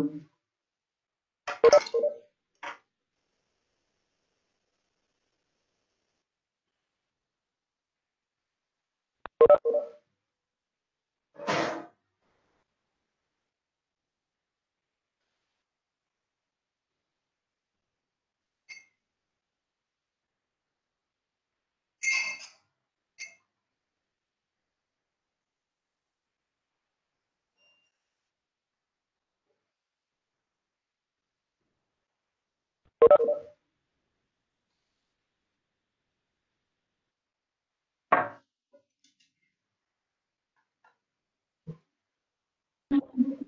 Thank you.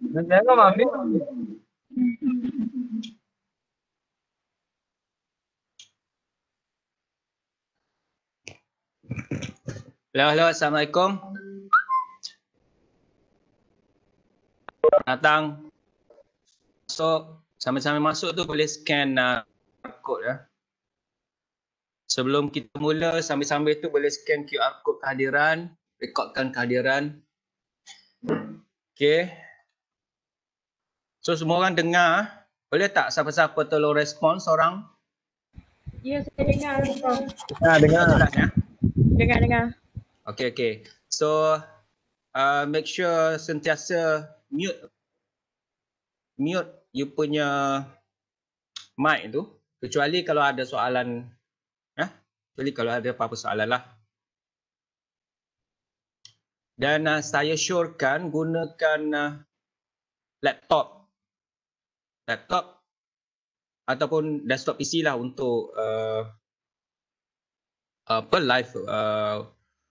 Neden ama Hello, hello, Assalamualaikum. Natang. So, sama-sama masuk tu boleh scan uh, code ya. Sebelum kita mula sambil-sambil tu boleh scan QR code kehadiran, rekodkan kehadiran. Okey. So semua orang dengar, ah? boleh tak siapa-siapa tolong respon seorang? Ya, saya dengar. Ha, dengar. Dengar, dengar. Okey, okey. So uh, make sure sentiasa mute mute you punya mic tu kecuali kalau ada soalan ya eh? kecuali kalau ada apa-apa soalan lah dan uh, saya syorkan gunakan uh, laptop laptop ataupun desktop PC lah untuk uh, apa live uh,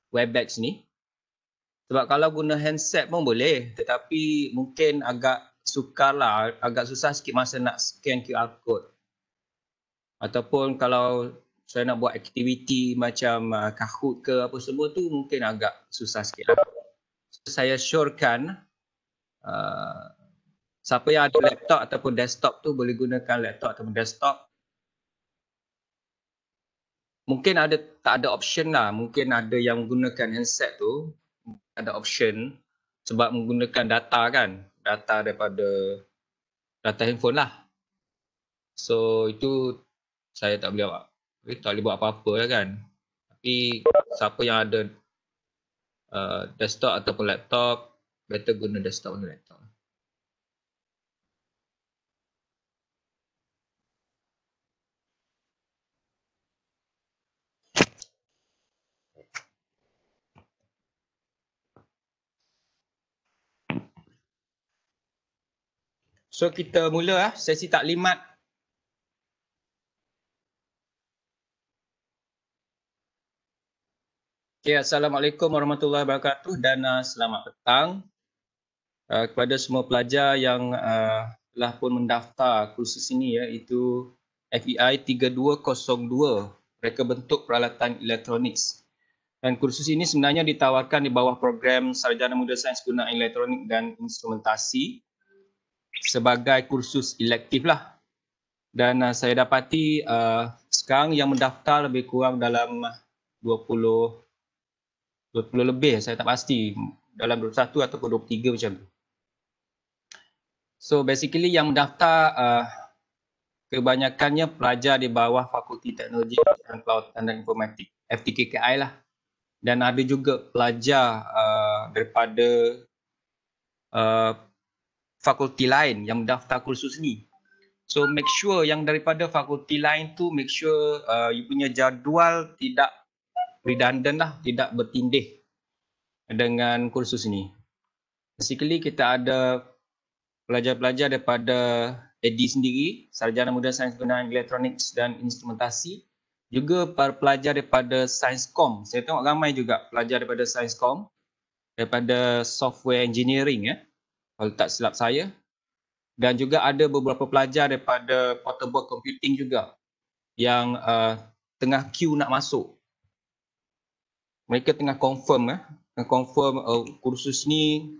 webex ni sebab kalau guna handset pun boleh tetapi mungkin agak sukarlah agak susah sikit masa nak scan QR code ataupun kalau saya nak buat aktiviti macam uh, kahut ke apa semua tu mungkin agak susah sikit lah. So, saya syorkan uh, siapa yang ada laptop ataupun desktop tu boleh gunakan laptop ataupun desktop. Mungkin ada tak ada option lah. Mungkin ada yang menggunakan handset tu ada option sebab menggunakan data kan data daripada data handphone lah. So itu saya tak boleh buat. Tapi tak boleh buat apa-apa lah kan. Tapi siapa yang ada uh, desktop ataupun laptop, better guna desktop untuk. Kan. laptop. So kita mula eh, sesi taklimat. Okay, ya, Assalamualaikum warahmatullahi wabarakatuh dan uh, selamat petang uh, kepada semua pelajar yang uh, telah pun mendaftar kursus ini ya, iaitu FEI 3202 Reka Bentuk Peralatan Elektronik. Dan kursus ini sebenarnya ditawarkan di bawah program Sarjana Muda Sains Guna Elektronik dan Instrumentasi sebagai kursus elektif lah. Dan uh, saya dapati uh, sekarang yang mendaftar lebih kurang dalam 20 20 lebih saya tak pasti dalam 21 ataupun 23 macam tu. So basically yang mendaftar uh, kebanyakannya pelajar di bawah Fakulti Teknologi dan Kelautan dan Informatik, FTKKI lah. Dan ada juga pelajar uh, daripada uh, fakulti lain yang mendaftar kursus ni. So make sure yang daripada fakulti lain tu make sure uh, you punya jadual tidak redundant lah, tidak bertindih dengan kursus ni. Basically kita ada pelajar-pelajar daripada AD sendiri, Sarjana Muda Sains Penggunaan Elektronik dan Instrumentasi. Juga para pelajar daripada Sainscom. Saya tengok ramai juga pelajar daripada Sainscom daripada software engineering ya. Eh kalau tak silap saya dan juga ada beberapa pelajar daripada portable computing juga yang uh, tengah queue nak masuk mereka tengah confirm eh tengah confirm uh, kursus ni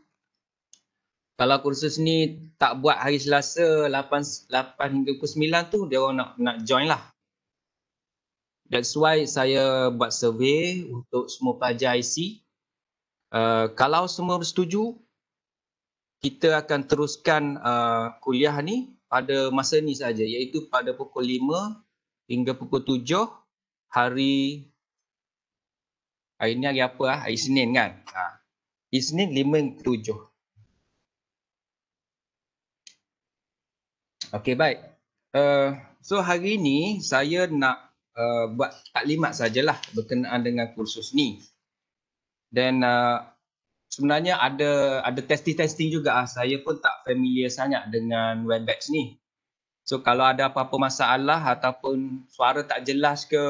kalau kursus ni tak buat hari Selasa 8 8 hingga pukul 9 tu dia orang nak nak join lah That's why saya buat survey untuk semua pelajar IC. Uh, kalau semua bersetuju, kita akan teruskan uh, kuliah ni pada masa ni saja iaitu pada pukul 5 hingga pukul 7 hari hari ni hari apa ah? Hari Isnin kan? Ha. Isnin 5 hingga 7. Okey baik. Uh, so hari ni saya nak uh, buat taklimat sajalah berkenaan dengan kursus ni. Dan uh, sebenarnya ada ada testing-testing juga ah. Saya pun tak familiar sangat dengan Webex ni. So kalau ada apa-apa masalah ataupun suara tak jelas ke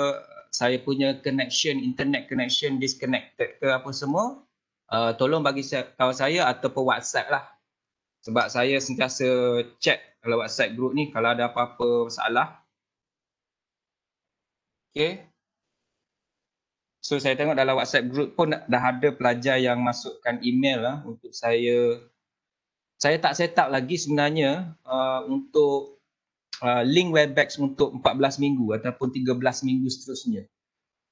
saya punya connection internet connection disconnected ke apa semua uh, tolong bagi saya, kawan saya ataupun WhatsApp lah. Sebab saya sentiasa check kalau WhatsApp group ni kalau ada apa-apa masalah. Okay. So saya tengok dalam WhatsApp group pun dah ada pelajar yang masukkan email lah untuk saya. Saya tak set up lagi sebenarnya uh, untuk uh, link Webex untuk 14 minggu ataupun 13 minggu seterusnya.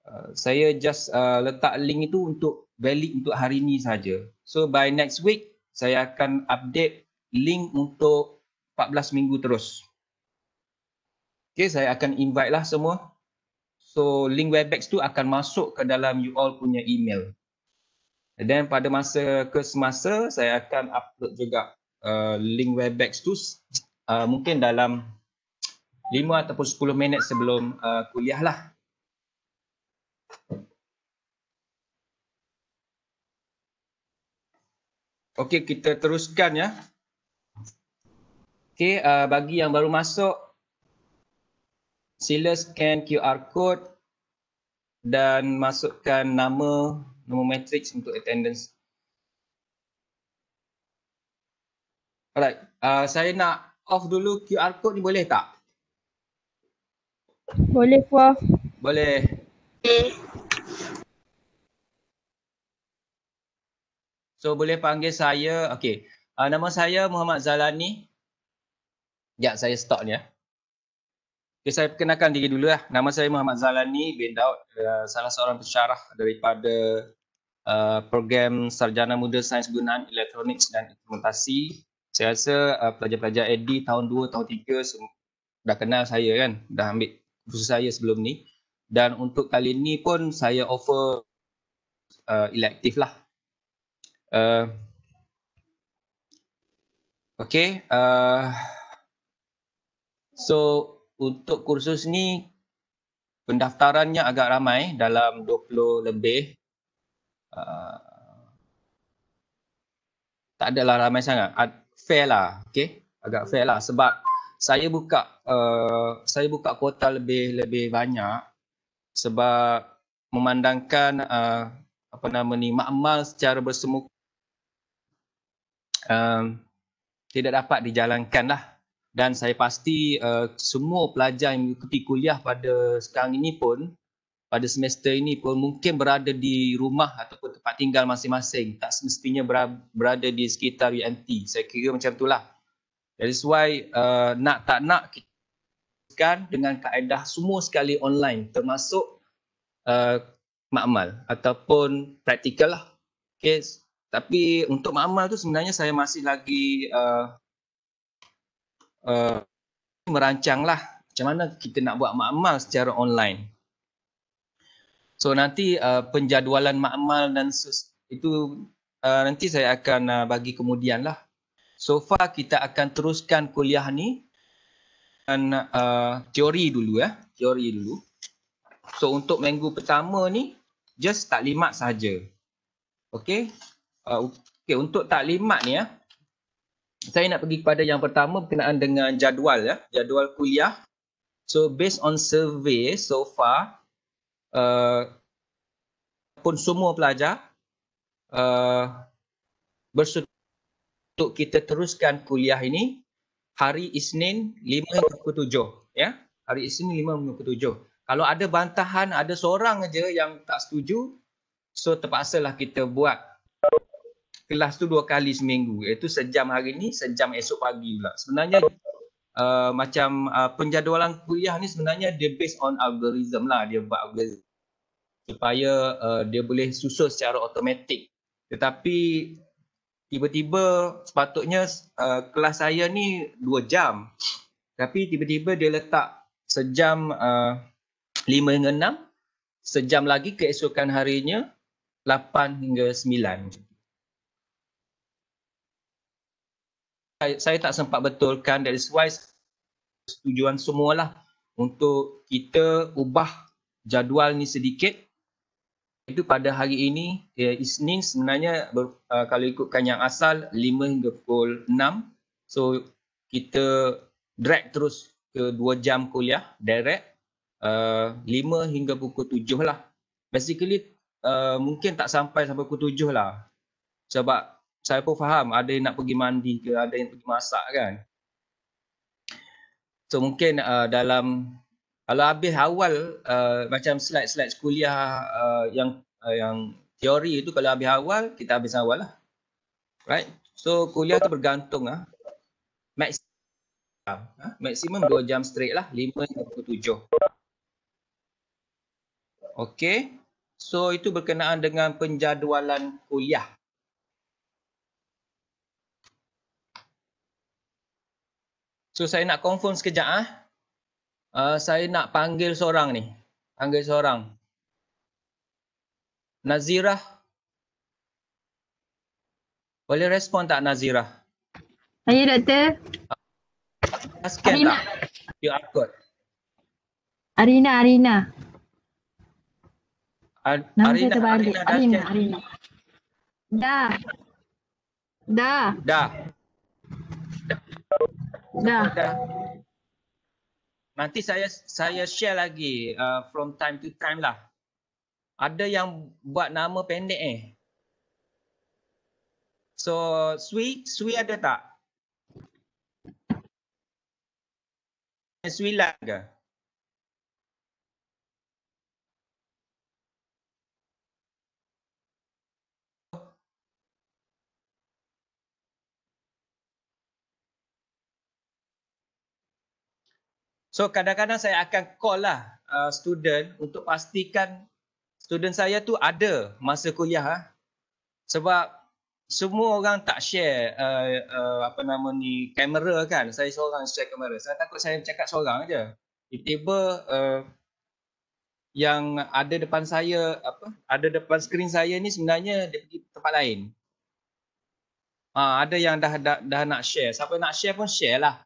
Uh, saya just uh, letak link itu untuk valid untuk hari ini saja. So by next week saya akan update link untuk 14 minggu terus. Okay, saya akan invite lah semua. So link Webex tu akan masuk ke dalam you all punya email. Dan pada masa ke semasa saya akan upload juga uh, link Webex tu uh, mungkin dalam 5 ataupun 10 minit sebelum uh, kuliah lah. Okey kita teruskan ya. Okey uh, bagi yang baru masuk sila scan QR code dan masukkan nama nama matrix untuk attendance. Alright, uh, saya nak off dulu QR code ni boleh tak? Boleh Puah. Boleh. So boleh panggil saya, okay. Uh, nama saya Muhammad Zalani. Sekejap saya stop ni ya. Eh. Okay, saya perkenalkan diri dulu lah. Nama saya Muhammad Zalani bin Daud, uh, salah seorang pesarah daripada uh, program Sarjana Muda Sains Gunaan Elektronik dan Implementasi. Saya rasa uh, pelajar-pelajar AD tahun 2, tahun 3 sem- dah kenal saya kan, dah ambil kursus saya sebelum ni. Dan untuk kali ni pun saya offer uh, elective lah. Uh, okay, uh, so untuk kursus ni pendaftarannya agak ramai dalam 20 lebih. Uh, tak adalah ramai sangat. Ad, fair lah. Okay. Agak fair lah sebab saya buka uh, saya buka kuota lebih lebih banyak sebab memandangkan uh, apa nama ni makmal secara bersemuka um, tidak dapat dijalankan lah dan saya pasti uh, semua pelajar yang mengikuti kuliah pada sekarang ini pun pada semester ini pun mungkin berada di rumah ataupun tempat tinggal masing-masing tak semestinya berada di sekitar UNT saya kira macam itulah that is why uh, nak tak nak kita dengan kaedah semua sekali online termasuk uh, makmal ataupun praktikal lah okay. tapi untuk makmal tu sebenarnya saya masih lagi uh, uh, merancanglah macam mana kita nak buat makmal secara online. So nanti uh, penjadualan makmal dan itu uh, nanti saya akan uh, bagi kemudian lah. So far kita akan teruskan kuliah ni dan uh, teori dulu ya, eh. teori dulu. So untuk minggu pertama ni just taklimat saja. Okay. Uh, okay untuk taklimat ni ya. Eh saya nak pergi kepada yang pertama berkenaan dengan jadual ya, jadual kuliah. So based on survey so far uh, pun semua pelajar uh, bersetuju kita teruskan kuliah ini hari Isnin 5.27 ya. Hari Isnin 5.27. Kalau ada bantahan ada seorang aja yang tak setuju so terpaksa lah kita buat kelas tu dua kali seminggu iaitu sejam hari ni sejam esok pagi pula sebenarnya uh, macam uh, penjadualan kuliah ni sebenarnya dia based on algorithm lah dia buat algorithm supaya uh, dia boleh susun secara automatik tetapi tiba-tiba sepatutnya uh, kelas saya ni dua jam tapi tiba-tiba dia letak sejam uh, lima uh, hingga enam sejam lagi keesokan harinya lapan hingga sembilan. macam saya, saya tak sempat betulkan dari is Tujuan semualah untuk kita ubah jadual ni sedikit itu pada hari ini ya, Isnin sebenarnya ber, uh, kalau ikutkan yang asal 5 hingga pukul 6 so kita drag terus ke 2 jam kuliah direct uh, ah, 5 hingga pukul 7 lah basically uh, mungkin tak sampai sampai pukul 7 lah sebab saya pun faham ada yang nak pergi mandi ke ada yang pergi masak kan so mungkin uh, dalam kalau habis awal uh, macam slide-slide kuliah uh, yang uh, yang teori itu kalau habis awal kita habis awal lah right so kuliah tu bergantung ah maksimum ah maksimum 2 jam straight lah 5 ke 7 Okay, so itu berkenaan dengan penjadualan kuliah So saya nak confirm sekejap ah. Uh, saya nak panggil seorang ni. Panggil seorang. Nazirah. Boleh respon tak Nazirah? Saya doktor. Uh, scan Arina. tak? are good. Arina, Arina. Ar Nama Arina, terbalik. Arina, Arina, Arina. Dah. Dah. Dah nah. kepada nanti saya saya share lagi uh, from time to time lah ada yang buat nama pendek eh so sui sui ada tak sui lah ke So kadang-kadang saya akan call lah uh, student untuk pastikan student saya tu ada masa kuliah lah. Sebab semua orang tak share uh, uh, apa nama ni kamera kan. Saya seorang share kamera. Saya takut saya cakap seorang aja. Tiba-tiba uh, yang ada depan saya apa ada depan skrin saya ni sebenarnya dia pergi tempat lain. Ha, ada yang dah, dah dah nak share. Siapa nak share pun share lah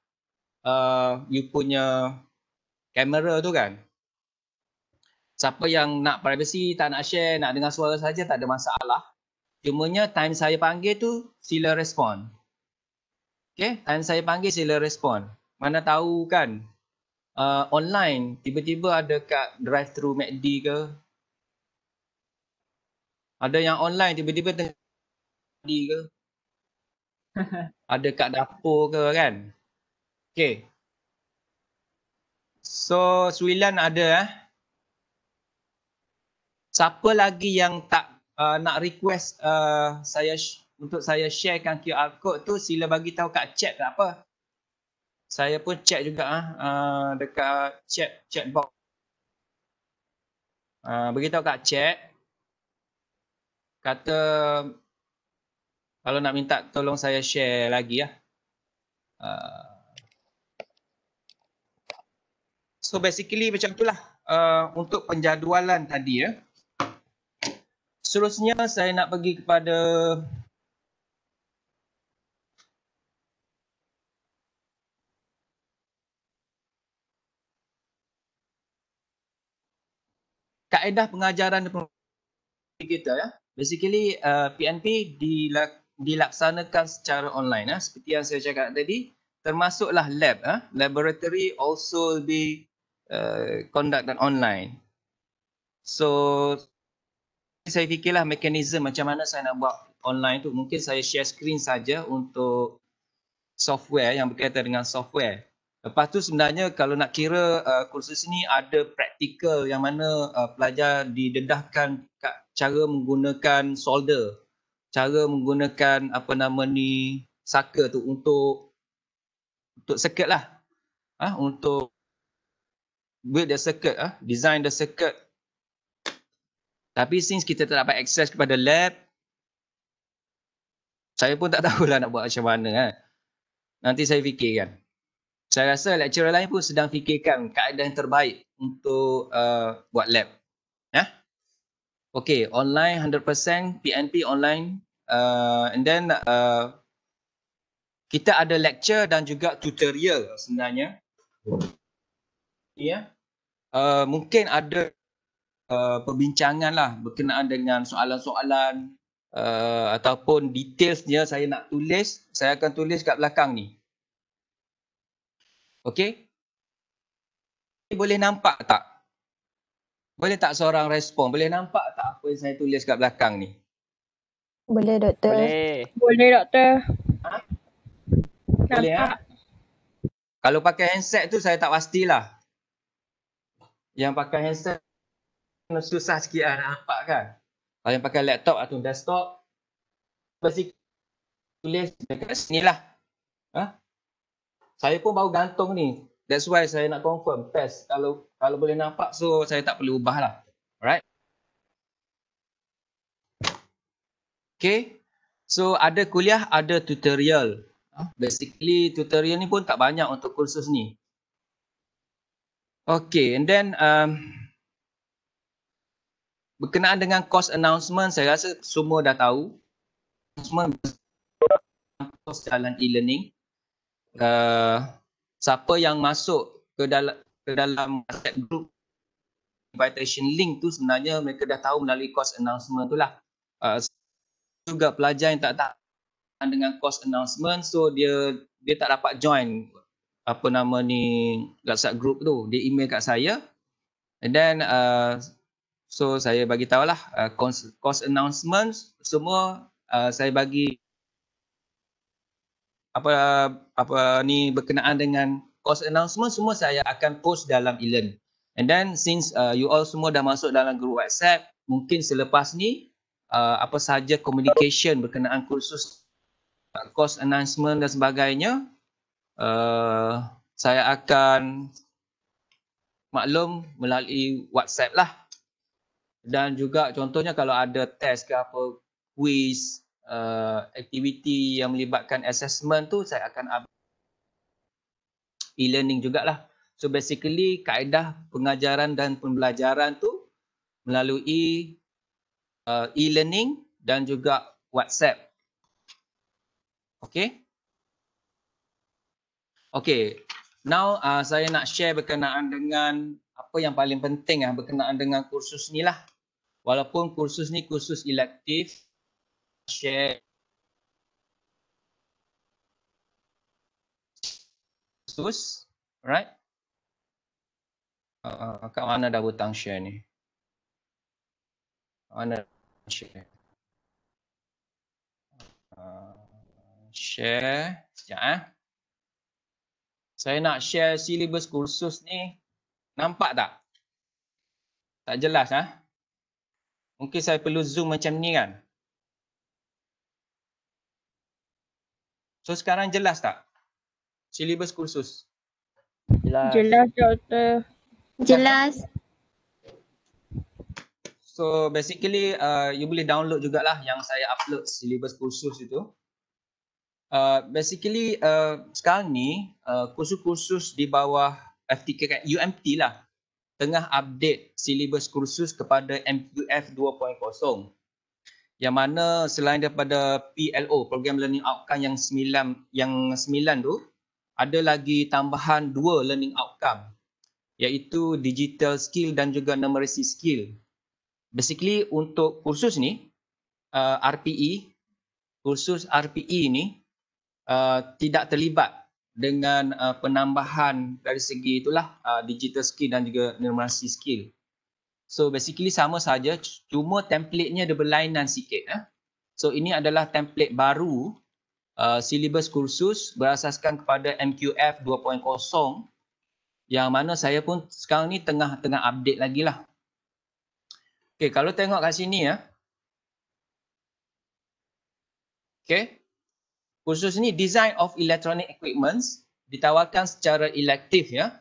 uh, you punya kamera tu kan. Siapa yang nak privacy, tak nak share, nak dengar suara saja tak ada masalah. Cumanya time saya panggil tu sila respon. Okay, time saya panggil sila respon. Mana tahu kan uh, online tiba-tiba ada kat drive through MACD ke. Ada yang online tiba-tiba tengah di ke. Ada kat dapur ke kan. Okay. So, Suilan ada eh. Siapa lagi yang tak uh, nak request uh, saya untuk saya sharekan QR code tu sila bagi tahu kat chat tak apa. Saya pun chat juga ah uh, dekat chat chat box. Uh, beritahu kat chat kata kalau nak minta tolong saya share lagi ya. Uh, So basically macam itulah uh, untuk penjadualan tadi ya. Seterusnya saya nak pergi kepada kaedah pengajaran kita ya. Basically uh, PNP dilaksanakan secara online ya. seperti yang saya cakap tadi termasuklah lab ya. laboratory also be Uh, conduct dan online. So saya fikirlah mekanisme macam mana saya nak buat online tu. Mungkin saya share screen saja untuk software yang berkaitan dengan software. Lepas tu sebenarnya kalau nak kira uh, kursus ni ada praktikal yang mana uh, pelajar didedahkan cara menggunakan solder, cara menggunakan apa nama ni saka tu untuk untuk circuit lah. Ha? untuk build the circuit ah uh, design the circuit tapi since kita tak dapat access kepada lab saya pun tak tahulah nak buat macam mana kan nanti saya fikirkan saya rasa lecturer lain pun sedang fikirkan keadaan yang terbaik untuk uh, buat lab ya yeah? okey online 100% PNP online uh, and then uh, kita ada lecture dan juga tutorial sebenarnya ya? Uh, mungkin ada uh, perbincangan lah berkenaan dengan soalan-soalan uh, ataupun detailsnya saya nak tulis. Saya akan tulis kat belakang ni. Okay. Boleh nampak tak? Boleh tak seorang respon? Boleh nampak tak apa yang saya tulis kat belakang ni? Boleh doktor. Boleh. Boleh doktor. Ha? Boleh ha? Kalau pakai handset tu saya tak pastilah yang pakai handset susah sikit lah nak nampak kan. Kalau yang pakai laptop atau desktop, pasti tulis dekat sini lah. Ha? Saya pun baru gantung ni. That's why saya nak confirm test. Kalau kalau boleh nampak, so saya tak perlu ubah lah. Alright. Okay. So ada kuliah, ada tutorial. Ha? Basically tutorial ni pun tak banyak untuk kursus ni. Okay and then um, berkenaan dengan cost announcement saya rasa semua dah tahu announcement cost jalan e-learning uh, siapa yang masuk ke dalam ke dalam set group invitation link tu sebenarnya mereka dah tahu melalui cost announcement tu lah uh, juga pelajar yang tak tahu dengan cost announcement so dia dia tak dapat join apa nama ni WhatsApp group tu dia email kat saya and then uh, so saya bagi tahu lah uh, course announcements semua uh, saya bagi apa apa ni berkenaan dengan cost announcement semua saya akan post dalam e-learn and then since uh, you all semua dah masuk dalam group WhatsApp mungkin selepas ni uh, apa saja communication berkenaan kursus uh, course announcement dan sebagainya Eh, saya akan maklum melalui WhatsApp lah. Dan juga contohnya kalau ada test ke apa, quiz, uh, eh, aktiviti yang melibatkan assessment tu saya akan e-learning juga lah. So basically kaedah pengajaran dan pembelajaran tu melalui uh, e-learning dan juga WhatsApp. Okay. Okay, now uh, saya nak share berkenaan dengan apa yang paling penting uh, berkenaan dengan kursus ni lah. Walaupun kursus ni kursus elektif, share. Kursus, right? Uh, uh kat mana dah hutang share ni? Mana share? Uh, share, sekejap eh saya nak share syllabus kursus ni nampak tak? Tak jelas ah. Ha? Mungkin saya perlu zoom macam ni kan. So sekarang jelas tak? Syllabus kursus. Jelas. Jelas doktor. Jelas. So basically uh, you boleh download jugalah yang saya upload syllabus kursus itu. Uh, basically uh, sekarang ni uh, kursus-kursus di bawah FTK UMT lah tengah update silibus kursus kepada MQF 2.0 yang mana selain daripada PLO program learning outcome yang 9 yang 9 tu ada lagi tambahan dua learning outcome iaitu digital skill dan juga numeracy skill basically untuk kursus ni uh, RPE kursus RPE ni Uh, tidak terlibat dengan uh, penambahan dari segi itulah uh, digital skill dan juga numerasi skill. So basically sama saja cuma template-nya ada berlainan sikit eh. So ini adalah template baru uh, syllabus kursus berasaskan kepada MQF 2.0 yang mana saya pun sekarang ni tengah tengah update lagi lah. Okay, kalau tengok kat sini ya. Eh. Okay, Kursus khususnya design of electronic equipments ditawarkan secara elektif ya.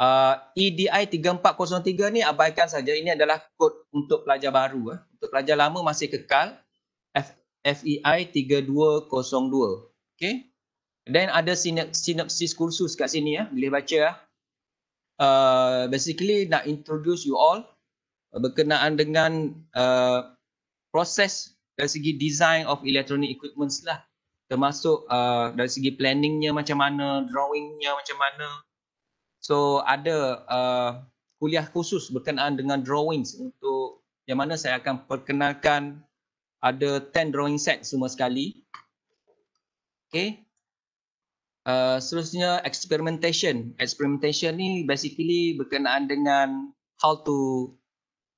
Uh, EDI 3403 ni abaikan saja ini adalah kod untuk pelajar baru ya. Untuk pelajar lama masih kekal F- FEI 3202. Okay. Then ada sinopsis kursus kat sini ya. Boleh baca ya. Uh, basically nak introduce you all ah, berkenaan dengan uh, proses dari segi design of electronic equipments lah termasuk uh, dari segi planningnya macam mana, drawingnya macam mana. So ada uh, kuliah khusus berkenaan dengan drawings untuk yang mana saya akan perkenalkan ada 10 drawing set semua sekali. Okay. Uh, seterusnya experimentation. Experimentation ni basically berkenaan dengan how to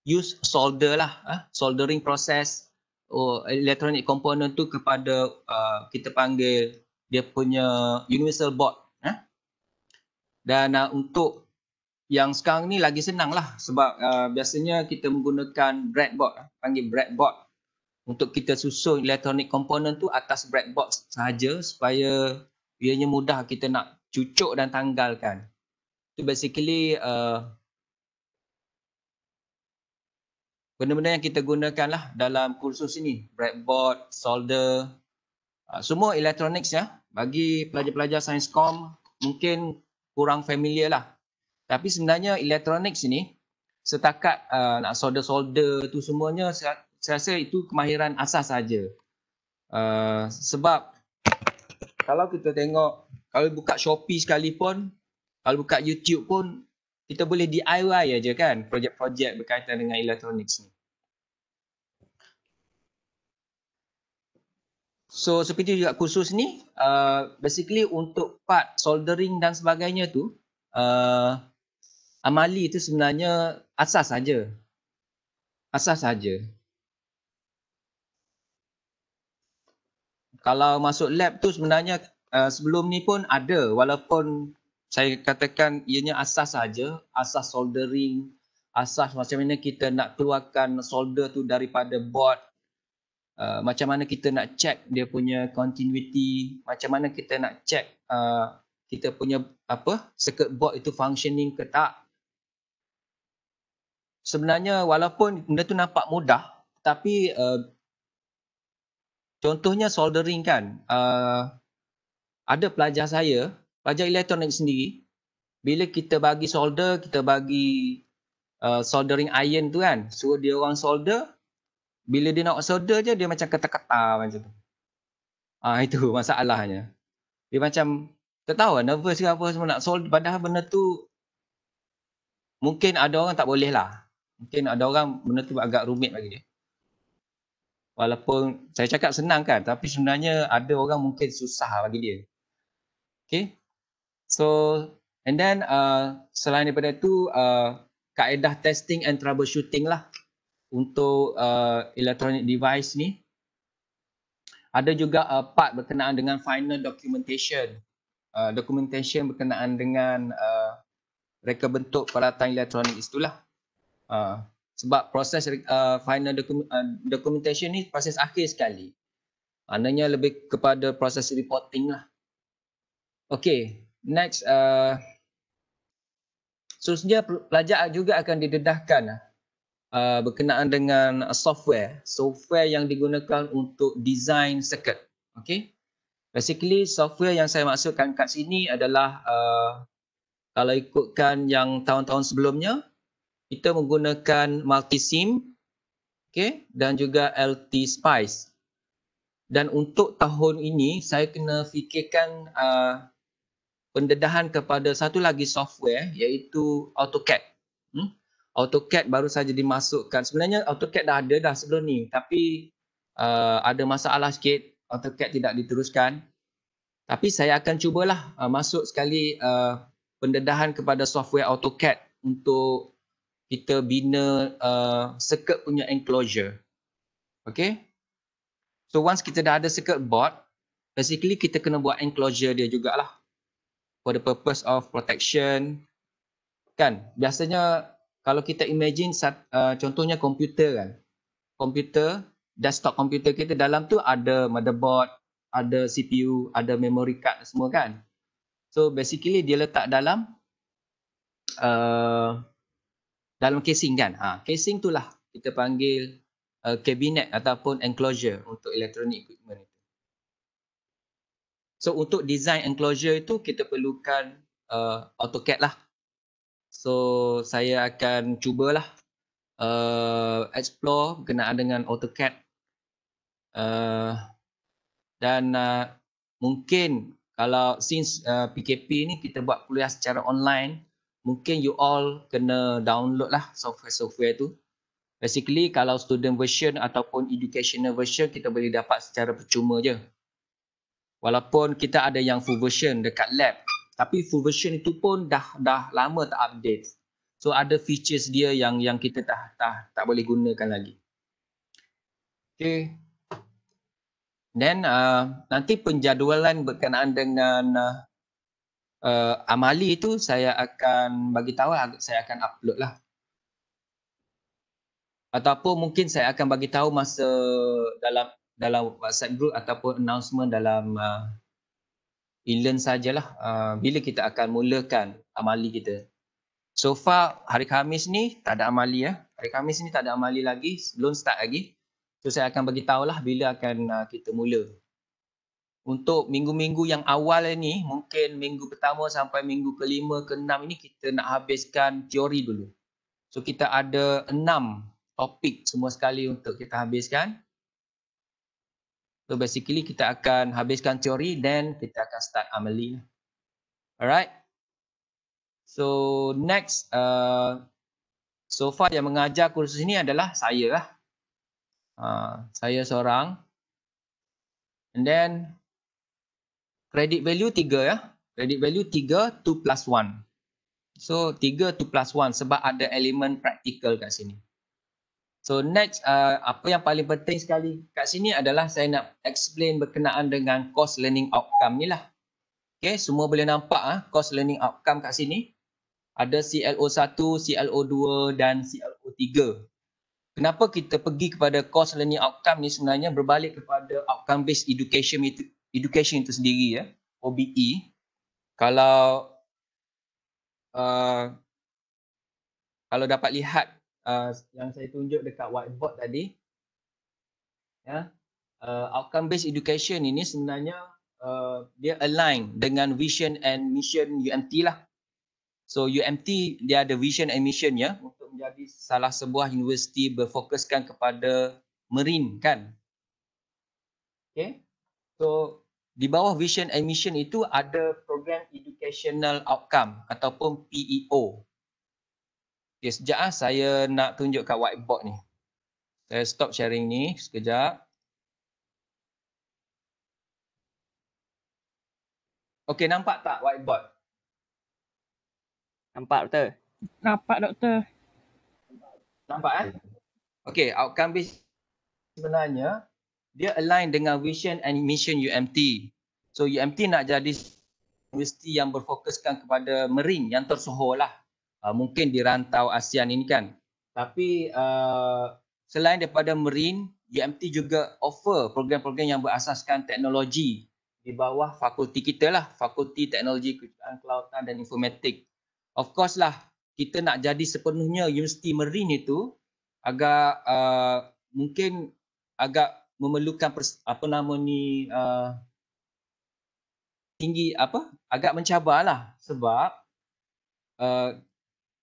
use solder lah, uh, soldering process oh, electronic component tu kepada uh, kita panggil dia punya universal board. Eh? Dan uh, untuk yang sekarang ni lagi senang lah sebab uh, biasanya kita menggunakan breadboard, ha? panggil breadboard untuk kita susun elektronik komponen tu atas breadboard saja supaya ianya mudah kita nak cucuk dan tanggalkan. Itu basically uh, benda-benda yang kita gunakanlah dalam kursus ini breadboard solder ah, semua elektronik ya bagi pelajar-pelajar sains kom mungkin kurang familiar lah tapi sebenarnya elektronik ini setakat uh, nak solder-solder tu semuanya saya, saya rasa itu kemahiran asas saja uh, sebab kalau kita tengok kalau buka Shopee sekalipun kalau buka YouTube pun kita boleh DIY aja kan projek-projek berkaitan dengan elektronik ni. So seperti juga kursus ni uh, basically untuk part soldering dan sebagainya tu uh, amali itu sebenarnya asas saja. Asas saja. Kalau masuk lab tu sebenarnya uh, sebelum ni pun ada walaupun saya katakan ianya asas saja, asas soldering, asas macam mana kita nak keluarkan solder tu daripada board, uh, macam mana kita nak check dia punya continuity, macam mana kita nak check uh, kita punya apa circuit board itu functioning ke tak. Sebenarnya walaupun benda tu nampak mudah, tapi uh, contohnya soldering kan, uh, ada pelajar saya baja elektronik sendiri bila kita bagi solder kita bagi uh, soldering iron tu kan suruh dia orang solder bila dia nak solder je dia macam ketar-ketar macam tu ah itu masalahnya dia macam tak tahu lah nervous ke apa semua nak solder padahal benda tu mungkin ada orang tak boleh lah mungkin ada orang benda tu agak rumit bagi dia walaupun saya cakap senang kan tapi sebenarnya ada orang mungkin susah bagi dia okay So and then uh, selain daripada itu uh, kaedah testing and troubleshooting lah untuk uh, electronic device ni. Ada juga uh, part berkenaan dengan final documentation. Uh, documentation berkenaan dengan uh, reka bentuk peralatan elektronik itulah. Uh, sebab proses uh, final docu- uh, documentation ni proses akhir sekali. Maknanya lebih kepada proses reporting lah. Okay, Next, uh, seterusnya pelajar juga akan didedahkan ah, uh, berkenaan dengan software, software yang digunakan untuk design circuit. Okay. Basically, software yang saya maksudkan kat sini adalah uh, kalau ikutkan yang tahun-tahun sebelumnya, kita menggunakan multi-SIM okay, dan juga LT-SPICE. Dan untuk tahun ini, saya kena fikirkan uh, pendedahan kepada satu lagi software iaitu AutoCAD. Hmm? AutoCAD baru saja dimasukkan. Sebenarnya AutoCAD dah ada dah sebelum ni tapi uh, ada masalah sikit AutoCAD tidak diteruskan. Tapi saya akan cubalah uh, masuk sekali uh, pendedahan kepada software AutoCAD untuk kita bina uh, circuit punya enclosure. Okay. So once kita dah ada circuit board, basically kita kena buat enclosure dia jugalah for the purpose of protection kan biasanya kalau kita imagine uh, contohnya komputer kan komputer desktop komputer kita dalam tu ada motherboard ada CPU ada memory card semua kan so basically dia letak dalam uh, dalam casing kan ha, casing tu lah kita panggil uh, cabinet ataupun enclosure untuk elektronik equipment So untuk design enclosure itu kita perlukan uh, AutoCAD lah. So saya akan cubalah uh, explore berkenaan dengan AutoCAD. Uh, dan uh, mungkin kalau since uh, PKP ni kita buat kuliah secara online, mungkin you all kena download lah software-software tu. Basically kalau student version ataupun educational version kita boleh dapat secara percuma je walaupun kita ada yang full version dekat lab tapi full version itu pun dah dah lama tak update so ada features dia yang yang kita tak tak tak boleh gunakan lagi Okay. then uh, nanti penjadualan berkenaan dengan uh, uh, amali itu saya akan bagi tahu saya akan upload lah ataupun mungkin saya akan bagi tahu masa dalam dalam WhatsApp group ataupun announcement dalam uh, e-learn sajalah uh, bila kita akan mulakan amali kita. So far hari Khamis ni tak ada amali ya. Hari Khamis ni tak ada amali lagi, belum start lagi. So saya akan bagi lah bila akan uh, kita mula. Untuk minggu-minggu yang awal ni, mungkin minggu pertama sampai minggu kelima, keenam ini kita nak habiskan teori dulu. So kita ada enam topik semua sekali untuk kita habiskan. So basically kita akan habiskan teori then kita akan start amali. Alright. So next, uh, so far yang mengajar kursus ini adalah saya lah. Uh, saya seorang. And then credit value 3 ya. Yeah. Credit value 3, 2 plus 1. So 3, 2 plus 1 sebab ada elemen praktikal kat sini. So next, uh, apa yang paling penting sekali kat sini adalah saya nak explain berkenaan dengan course learning outcome ni lah. Okay, semua boleh nampak ah course learning outcome kat sini. Ada CLO 1, CLO 2 dan CLO 3. Kenapa kita pergi kepada course learning outcome ni sebenarnya berbalik kepada outcome based education itu, education itu sendiri ya, OBE. Kalau uh, kalau dapat lihat uh, yang saya tunjuk dekat whiteboard tadi ya yeah. uh, outcome based education ini sebenarnya uh, dia align dengan vision and mission UMT lah so UMT dia ada vision and mission ya yeah, untuk menjadi salah sebuah universiti berfokuskan kepada marine kan okey so di bawah vision and mission itu ada program educational outcome ataupun PEO Okay, ya, sekejap lah. Saya nak tunjuk kat whiteboard ni. Saya stop sharing ni sekejap. Okay, nampak tak whiteboard? Nampak, Doktor. Nampak, Doktor. Nampak, kan? Eh? Okay, outcome based sebenarnya dia align dengan vision and mission UMT. So UMT nak jadi universiti yang berfokuskan kepada marine yang tersohor lah uh, mungkin di rantau ASEAN ini kan. Tapi uh, selain daripada Marine, UMT e juga offer program-program yang berasaskan teknologi di bawah fakulti kita lah, Fakulti Teknologi Kejutan Kelautan dan Informatik. Of course lah, kita nak jadi sepenuhnya universiti marine itu agak uh, mungkin agak memerlukan apa nama ni uh, tinggi apa agak mencabarlah sebab uh,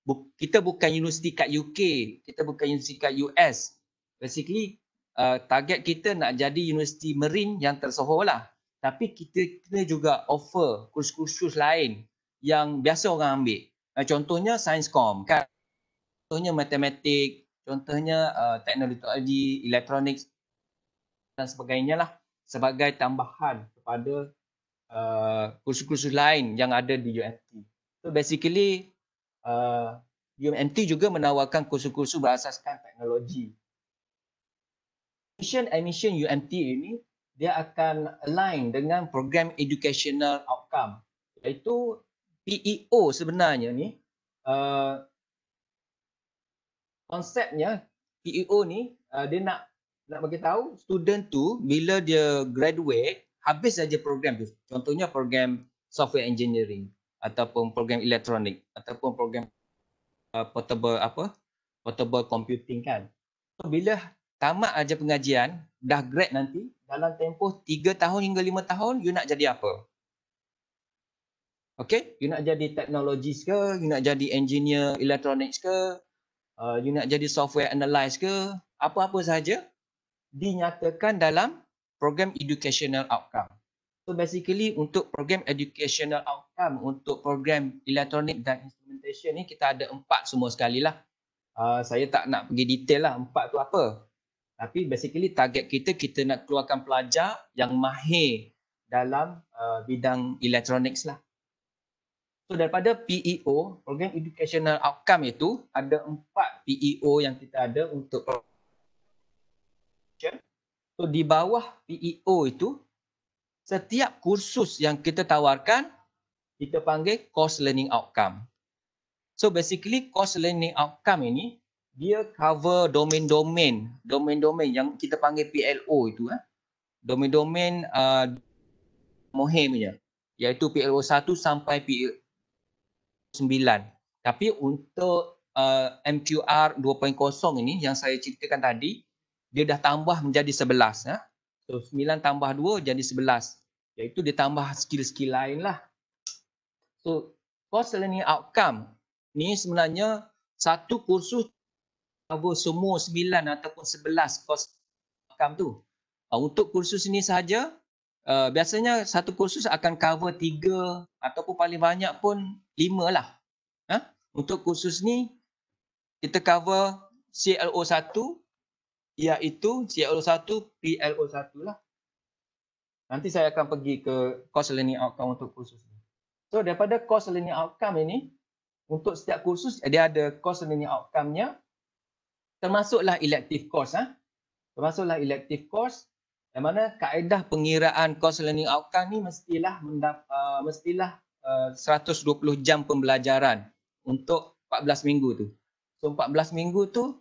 bu, kita bukan universiti kat UK, kita bukan universiti kat US. Basically uh, target kita nak jadi universiti marine yang tersohor lah. Tapi kita kena juga offer kursus-kursus lain yang biasa orang ambil. Uh, contohnya science com kan. Contohnya matematik, contohnya uh, teknologi, elektronik dan sebagainya lah sebagai tambahan kepada uh, kursus-kursus lain yang ada di UFT. So basically uh, UMMT juga menawarkan kursus-kursus berasaskan teknologi. Mission admission UMT ini dia akan align dengan program educational outcome iaitu PEO sebenarnya ni uh, konsepnya PEO ni uh, dia nak nak bagi tahu student tu bila dia graduate habis saja program tu contohnya program software engineering ataupun program elektronik ataupun program uh, portable apa portable computing kan so, bila tamat aja pengajian dah grad nanti dalam tempoh 3 tahun hingga 5 tahun you nak jadi apa Okay, you nak jadi teknologis ke, you nak jadi engineer elektronik ke, uh, you nak jadi software analyst ke, apa-apa saja dinyatakan dalam program educational outcome. So basically untuk program educational outcome, um, untuk program elektronik dan instrumentation ni kita ada empat semua sekali lah. Uh, saya tak nak pergi detail lah empat tu apa. Tapi basically target kita, kita nak keluarkan pelajar yang mahir dalam uh, bidang elektronik lah. So daripada PEO, program educational outcome itu ada empat PEO yang kita ada untuk So di bawah PEO itu, setiap kursus yang kita tawarkan kita panggil course learning outcome. So basically course learning outcome ini dia cover domain-domain, domain-domain yang kita panggil PLO itu eh. Domain-domain uh, mohemnya iaitu PLO 1 sampai PLO 9. Tapi untuk uh, MQR 2.0 ini yang saya ceritakan tadi, dia dah tambah menjadi 11. Eh. So 9 tambah 2 jadi 11. Iaitu dia tambah skill-skill lain lah. So, course learning outcome ni sebenarnya satu kursus cover semua sembilan ataupun sebelas course outcome tu. Uh, untuk kursus ini sahaja, uh, biasanya satu kursus akan cover tiga ataupun paling banyak pun lima lah. Huh? Ha? Untuk kursus ni, kita cover CLO1 iaitu CLO1, PLO1 lah. Nanti saya akan pergi ke course learning outcome untuk kursus So daripada cost learning outcome ini untuk setiap kursus eh, dia ada cost learning outcome-nya termasuklah elective course ah. Ha? Termasuklah elective course yang mana kaedah pengiraan cost learning outcome ni mestilah uh, mestilah uh, 120 jam pembelajaran untuk 14 minggu tu. So 14 minggu tu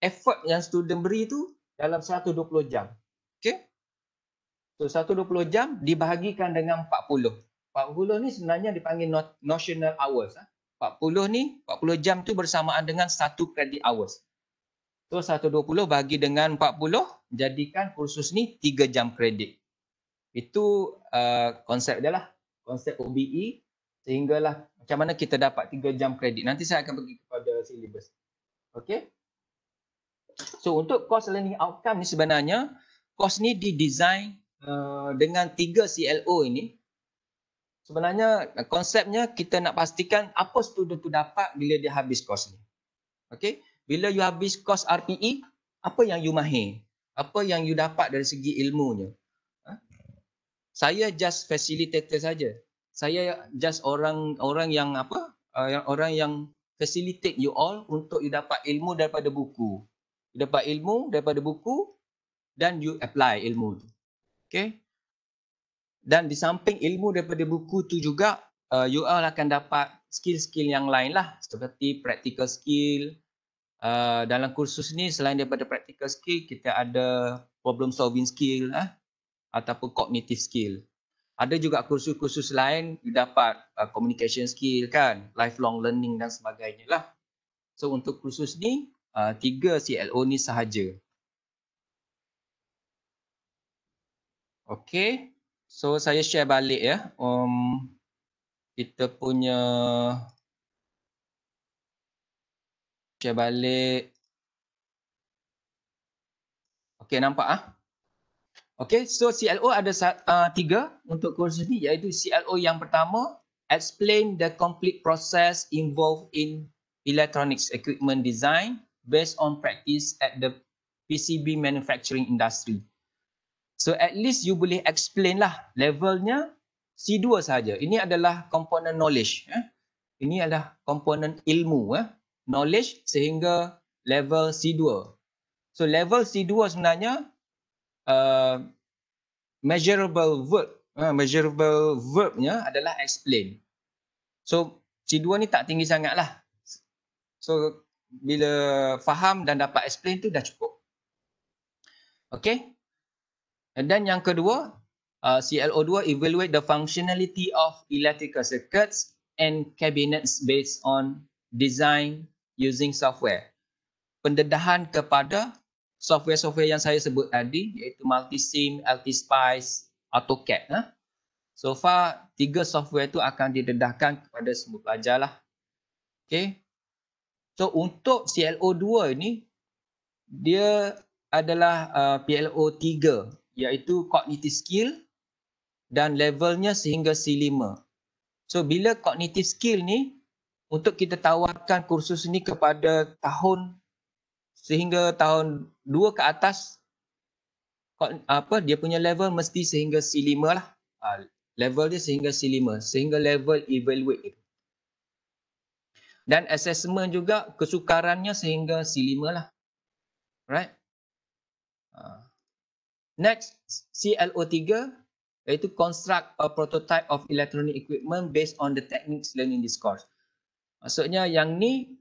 effort yang student beri tu dalam 120 jam. Okay. So 120 jam dibahagikan dengan 40. 40 ni sebenarnya dipanggil notional hours. 40 ah. ni, 40 jam tu bersamaan dengan satu credit hours. So 120 bagi dengan 40, jadikan kursus ni 3 jam kredit. Itu uh, konsep dia lah. Konsep OBE sehinggalah macam mana kita dapat 3 jam kredit. Nanti saya akan pergi kepada syllabus. Okay. So untuk cost learning outcome ni sebenarnya, cost ni didesain uh, dengan 3 CLO ini, sebenarnya eh, konsepnya kita nak pastikan apa student tu dapat bila dia habis course ni. Okey, bila you habis course RPE, apa yang you mahir? Apa yang you dapat dari segi ilmunya? Ha? Saya just facilitator saja. Saya just orang orang yang apa? Eh, orang yang facilitate you all untuk you dapat ilmu daripada buku. You dapat ilmu daripada buku dan you apply ilmu tu. Okay dan di samping ilmu daripada buku tu juga uh, you all akan dapat skill-skill yang lain lah seperti practical skill uh, dalam kursus ni selain daripada practical skill kita ada problem solving skill eh, ataupun cognitive skill ada juga kursus-kursus lain you dapat uh, communication skill kan lifelong learning dan sebagainya lah so untuk kursus ni uh, tiga CLO ni sahaja Okay, So saya share balik ya. Um, kita punya share balik. Okay nampak ah. Okay so CLO ada uh, tiga untuk kursus ini iaitu CLO yang pertama explain the complete process involved in electronics equipment design based on practice at the PCB manufacturing industry. So at least you boleh explain lah levelnya C2 saja. Ini adalah komponen knowledge. Eh? Ini adalah komponen ilmu. Eh? Knowledge sehingga level C2. So level C2 sebenarnya uh, measurable verb. Uh, measurable verbnya adalah explain. So C2 ni tak tinggi sangat lah. So bila faham dan dapat explain tu dah cukup. Okay dan yang kedua uh, CLO2 evaluate the functionality of electrical circuits and cabinets based on design using software pendedahan kepada software-software yang saya sebut tadi iaitu multisim ltspice autocad ha? so far tiga software itu akan didedahkan kepada semua pelajar lah Okay. so untuk CLO2 ini dia adalah uh, PLO iaitu cognitive skill dan levelnya sehingga C5. So bila cognitive skill ni untuk kita tawarkan kursus ni kepada tahun sehingga tahun 2 ke atas apa dia punya level mesti sehingga C5 lah. Ha, level dia sehingga C5, sehingga level evaluate. Dan assessment juga kesukarannya sehingga C5 lah. Right? Ha. Next, CLO3 iaitu construct a prototype of electronic equipment based on the techniques learned in this course. Maksudnya yang ni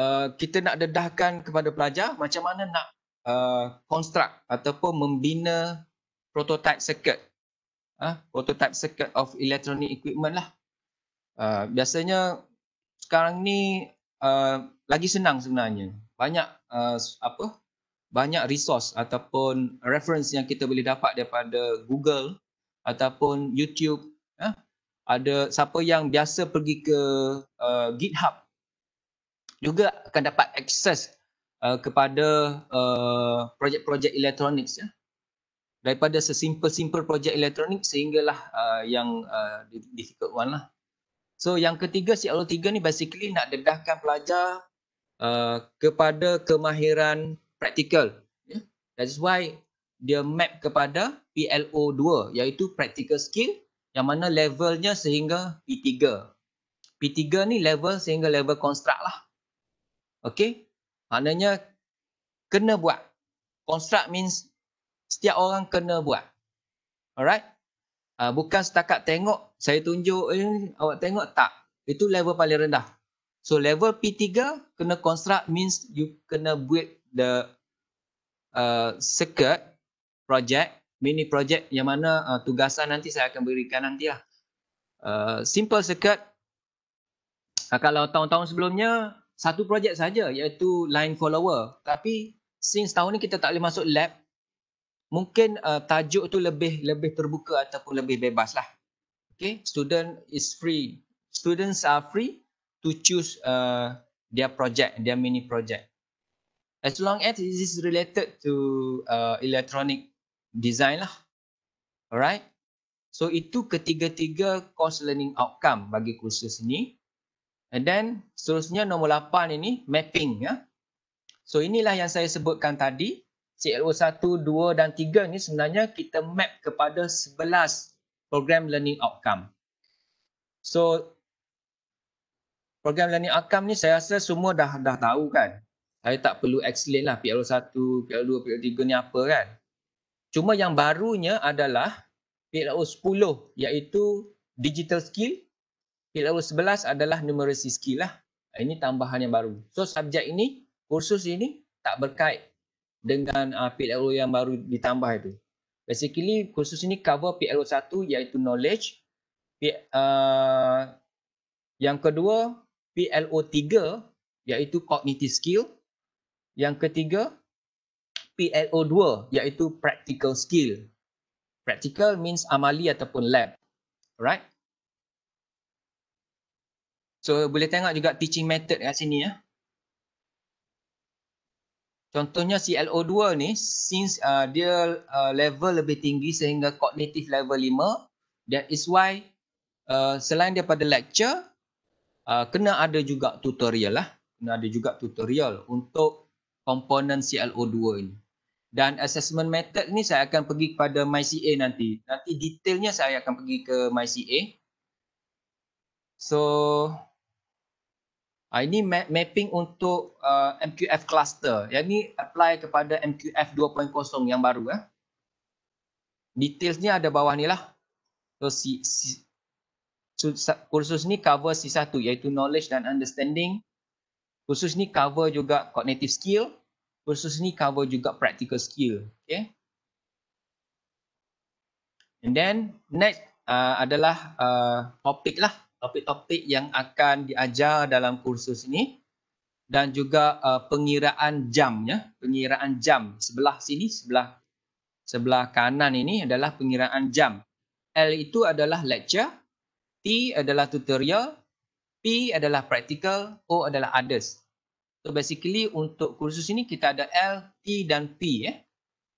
uh, kita nak dedahkan kepada pelajar macam mana nak uh, construct ataupun membina prototype circuit. Uh, prototype circuit of electronic equipment lah. Uh, biasanya sekarang ni uh, lagi senang sebenarnya. Banyak uh, apa banyak resource ataupun reference yang kita boleh dapat daripada Google ataupun YouTube. Ya? Ada siapa yang biasa pergi ke uh, GitHub juga akan dapat akses uh, kepada uh, projek-projek elektronik. Ya? Daripada sesimple simpel projek elektronik sehinggalah uh, yang uh, difficult one lah. So yang ketiga si CLO3 ni basically nak dedahkan pelajar uh, kepada kemahiran practical. Ya. That is why dia map kepada PLO 2 iaitu practical skill yang mana levelnya sehingga P3. P3 ni level sehingga level construct lah. Okay. Maknanya kena buat. Construct means setiap orang kena buat. Alright. Uh, bukan setakat tengok saya tunjuk eh, awak tengok tak. Itu level paling rendah. So level P3 kena construct means you kena buat the uh, circuit project, mini project yang mana uh, tugasan nanti saya akan berikan nanti lah. Uh, simple circuit, uh, kalau tahun-tahun sebelumnya satu projek saja iaitu line follower tapi since tahun ni kita tak boleh masuk lab mungkin uh, tajuk tu lebih lebih terbuka ataupun lebih bebas lah okay student is free students are free to choose uh, their project their mini project as long as it is related to uh, electronic design lah. Alright. So itu ketiga-tiga course learning outcome bagi kursus ini. And then seterusnya nombor lapan ini mapping ya. So inilah yang saya sebutkan tadi. CLO 1, 2 dan 3 ni sebenarnya kita map kepada 11 program learning outcome. So program learning outcome ni saya rasa semua dah dah tahu kan saya tak perlu explain lah PL1, PL2, PL3 ni apa kan. Cuma yang barunya adalah PLO 10 iaitu digital skill. PLO 11 adalah numeracy skill lah. Ah, ini tambahan yang baru. So subjek ini, kursus ini tak berkait dengan uh, ah, PLO yang baru ditambah itu. Basically kursus ini cover PLO 1 iaitu knowledge. P, uh, ah, yang kedua PLO 3 iaitu cognitive skill. Yang ketiga, PLO 2 iaitu practical skill. Practical means amali ataupun lab. Alright. So boleh tengok juga teaching method kat sini ya. Contohnya CLO2 ni since uh, dia uh, level lebih tinggi sehingga cognitive level 5 that is why uh, selain daripada lecture uh, kena ada juga tutorial lah kena ada juga tutorial untuk komponen CLO2 ini. Dan assessment method ni saya akan pergi kepada MyCA nanti. Nanti detailnya saya akan pergi ke MyCA. So, ah, ini mapping untuk ah, MQF cluster. Yang ni apply kepada MQF 2.0 yang baru. Eh. Detailsnya ada bawah ni lah. So, si, si, kursus ni cover C1 iaitu knowledge dan understanding. Kursus ni cover juga cognitive skill kursus ni cover juga practical skill. Okay. And then next uh, adalah uh, topik lah. Topik-topik yang akan diajar dalam kursus ini dan juga uh, pengiraan jamnya, pengiraan jam sebelah sini, sebelah sebelah kanan ini adalah pengiraan jam. L itu adalah lecture, T adalah tutorial, P adalah practical, O adalah others. So basically untuk kursus ini kita ada L, T dan P ya. Eh,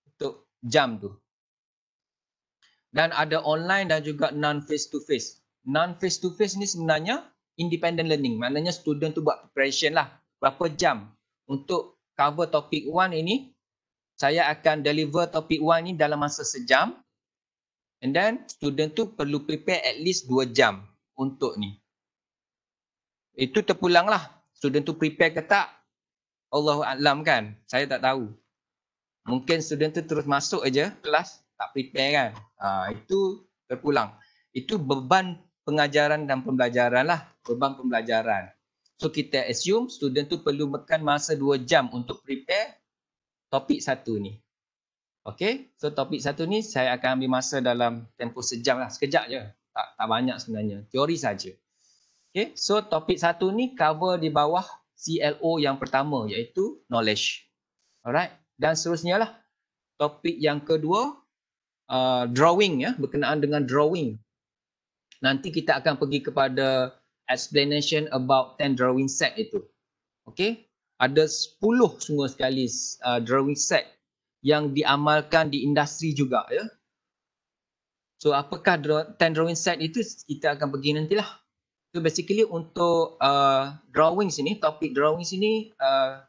untuk jam tu. Dan ada online dan juga non face to face. Non face to face ni sebenarnya independent learning. Maknanya student tu buat preparation lah. Berapa jam untuk cover topik 1 ini saya akan deliver topik 1 ini dalam masa sejam. And then student tu perlu prepare at least 2 jam untuk ni. Itu terpulang lah student tu prepare ke tak Allah alam kan saya tak tahu mungkin student tu terus masuk aja kelas tak prepare kan ha, itu terpulang itu beban pengajaran dan pembelajaran lah beban pembelajaran so kita assume student tu perlu makan masa 2 jam untuk prepare topik satu ni Okay, so topik satu ni saya akan ambil masa dalam tempoh sejam lah, sekejap je. Tak, tak banyak sebenarnya, teori saja. Okay, so topik satu ni cover di bawah CLO yang pertama iaitu knowledge. Alright, dan seterusnya lah. Topik yang kedua, uh, drawing ya, berkenaan dengan drawing. Nanti kita akan pergi kepada explanation about 10 drawing set itu. Okay, ada 10 semua sekali uh, drawing set yang diamalkan di industri juga ya. So apakah 10 drawing set itu kita akan pergi nantilah. So basically untuk uh, drawing sini, topik drawing sini uh,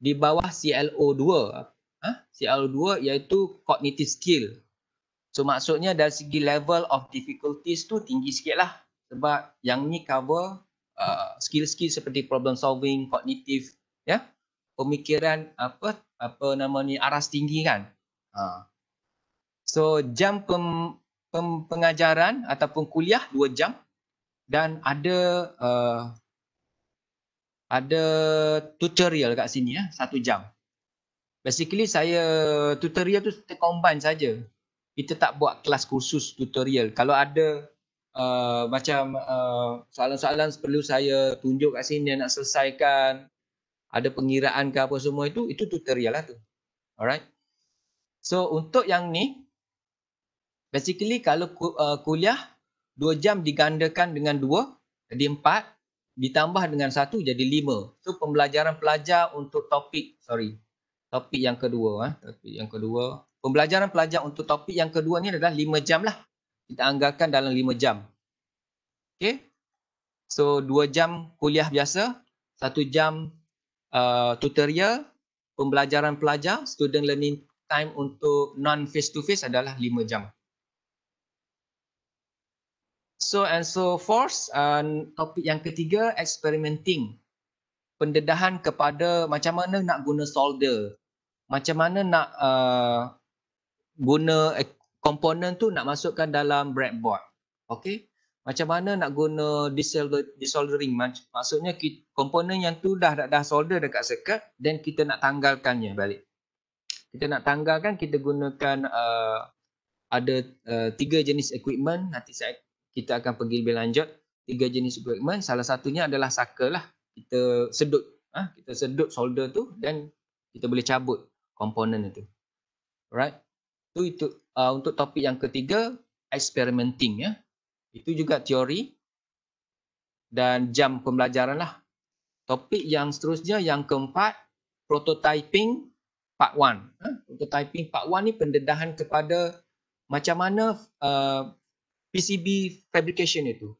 di bawah CLO 2. Huh? Ah, CLO 2 iaitu cognitive skill. So maksudnya dari segi level of difficulties tu tinggi sikit lah. Sebab yang ni cover uh, skill-skill seperti problem solving, kognitif, ya. Yeah? Pemikiran apa apa nama ni aras tinggi kan. Uh. So jam pem, pem, pengajaran ataupun kuliah 2 jam dan ada uh, ada tutorial kat sini ya satu jam basically saya tutorial tu kita combine saja kita tak buat kelas kursus tutorial kalau ada Uh, macam uh, soalan-soalan perlu saya tunjuk kat sini nak selesaikan ada pengiraan ke apa semua itu itu tutorial lah tu alright so untuk yang ni basically kalau uh, kuliah dua jam digandakan dengan dua jadi empat ditambah dengan satu jadi lima so pembelajaran pelajar untuk topik sorry topik yang kedua eh. topik yang kedua pembelajaran pelajar untuk topik yang kedua ni adalah lima jam lah kita anggarkan dalam lima jam okay so dua jam kuliah biasa satu jam uh, tutorial pembelajaran pelajar student learning time untuk non face to face adalah lima jam so and so forth. And topik yang ketiga, experimenting. Pendedahan kepada macam mana nak guna solder. Macam mana nak uh, guna eh, komponen tu nak masukkan dalam breadboard. Okay. Macam mana nak guna desoldering. Maksudnya komponen yang tu dah, dah, dah solder dekat circuit. Then kita nak tanggalkannya balik. Kita nak tanggalkan, kita gunakan uh, ada uh, tiga jenis equipment. Nanti saya kita akan pergi lebih lanjut tiga jenis equipment salah satunya adalah saka lah kita sedut ah ha? kita sedut solder tu dan kita boleh cabut komponen itu right tu itu uh, untuk topik yang ketiga experimenting ya itu juga teori dan jam pembelajaran lah topik yang seterusnya yang keempat prototyping part 1 ha? prototyping part 1 ni pendedahan kepada macam mana uh, PCB fabrication itu.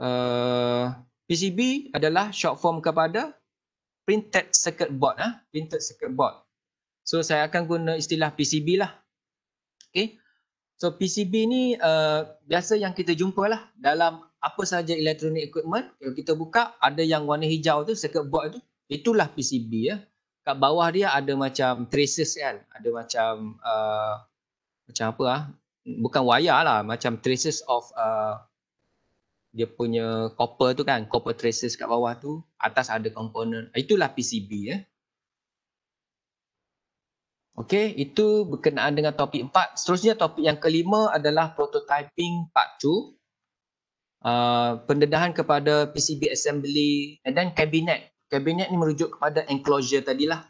Uh, PCB adalah short form kepada printed circuit board ah, printed circuit board. So saya akan guna istilah PCB lah. Okay. So PCB ni uh, biasa yang kita jumpa lah dalam apa sahaja elektronik equipment. Kalau kita buka ada yang warna hijau tu circuit board tu itulah PCB ya. Kat bawah dia ada macam traces kan. Ada macam uh, macam apa ah? bukan wayar lah macam traces of uh, dia punya copper tu kan copper traces kat bawah tu atas ada komponen itulah PCB ya eh. Okey, itu berkenaan dengan topik empat. Seterusnya topik yang kelima adalah prototyping part two. Uh, pendedahan kepada PCB assembly and then cabinet. Cabinet ni merujuk kepada enclosure tadilah.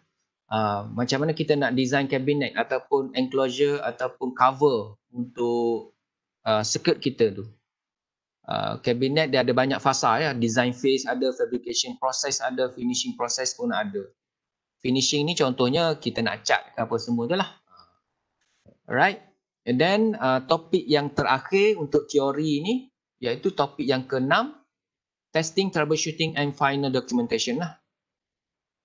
Ah, macam mana kita nak design cabinet ataupun enclosure ataupun cover untuk uh, ah, skirt kita tu. Uh, dia ada banyak fasa ya, design phase ada, fabrication process ada, finishing process pun ada. Finishing ni contohnya kita nak cat apa semua tu lah. Alright. And then uh, topik yang terakhir untuk teori ni iaitu topik yang keenam testing, troubleshooting and final documentation lah.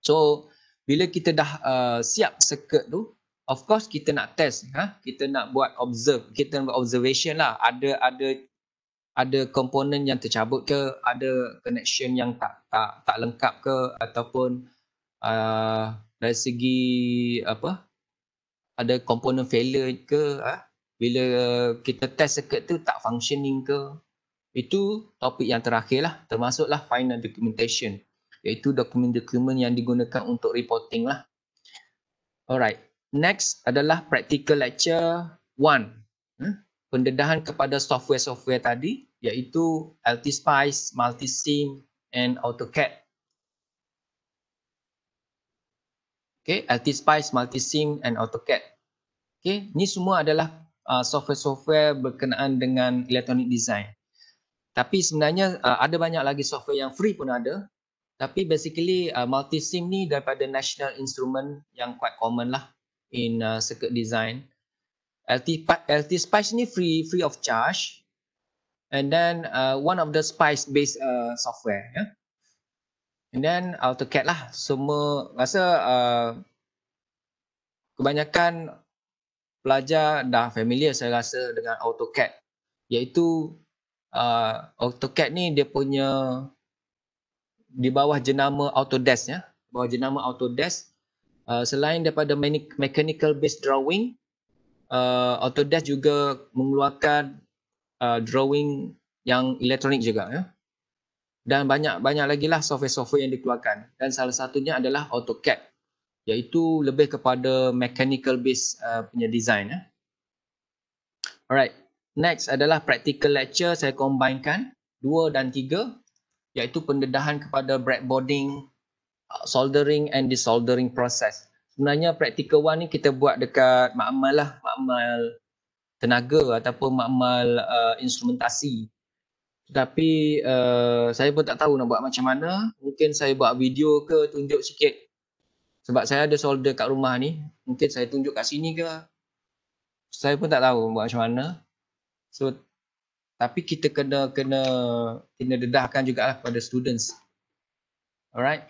So bila kita dah uh, siap circuit tu of course kita nak test ha kita nak buat observe kita nak buat observation lah ada ada ada komponen yang tercabut ke ada connection yang tak tak tak lengkap ke ataupun uh, dari segi apa ada komponen failure ke ha? bila kita test circuit tu tak functioning ke itu topik yang terakhirlah termasuklah final documentation iaitu dokumen-dokumen yang digunakan untuk reporting lah. Alright, next adalah practical lecture 1. Hmm? Pendedahan kepada software-software tadi iaitu LTSpice, Multisim and AutoCAD. Okay, LTSpice, Multisim and AutoCAD. Okay, ni semua adalah uh, software-software uh, berkenaan dengan electronic design. Tapi sebenarnya uh, ada banyak lagi software yang free pun ada tapi basically uh, multi sim ni daripada national instrument yang quite common lah in uh, circuit design. LT, LT Spice ni free free of charge. And then uh, one of the Spice based uh, software. Yeah? And then AutoCAD lah. Semua rasa uh, kebanyakan pelajar dah familiar saya rasa dengan AutoCAD. Iaitu uh, AutoCAD ni dia punya di bawah jenama Autodesk ya bawah jenama Autodesk uh, selain daripada mechanical based drawing uh, Autodesk juga mengeluarkan uh, drawing yang elektronik juga ya dan banyak banyak lagi lah software-software yang dikeluarkan dan salah satunya adalah AutoCAD iaitu lebih kepada mechanical based uh, punya design ya. Alright, next adalah practical lecture saya combinekan dua dan tiga iaitu pendedahan kepada breadboarding, uh, soldering and desoldering process. Sebenarnya practical one ni kita buat dekat makmal lah, makmal tenaga ataupun makmal uh, instrumentasi. Tapi uh, saya pun tak tahu nak buat macam mana. Mungkin saya buat video ke tunjuk sikit. Sebab saya ada solder kat rumah ni. Mungkin saya tunjuk kat sini ke. Saya pun tak tahu buat macam mana. So tapi kita kena kena kena dedahkan juga kepada students. Alright.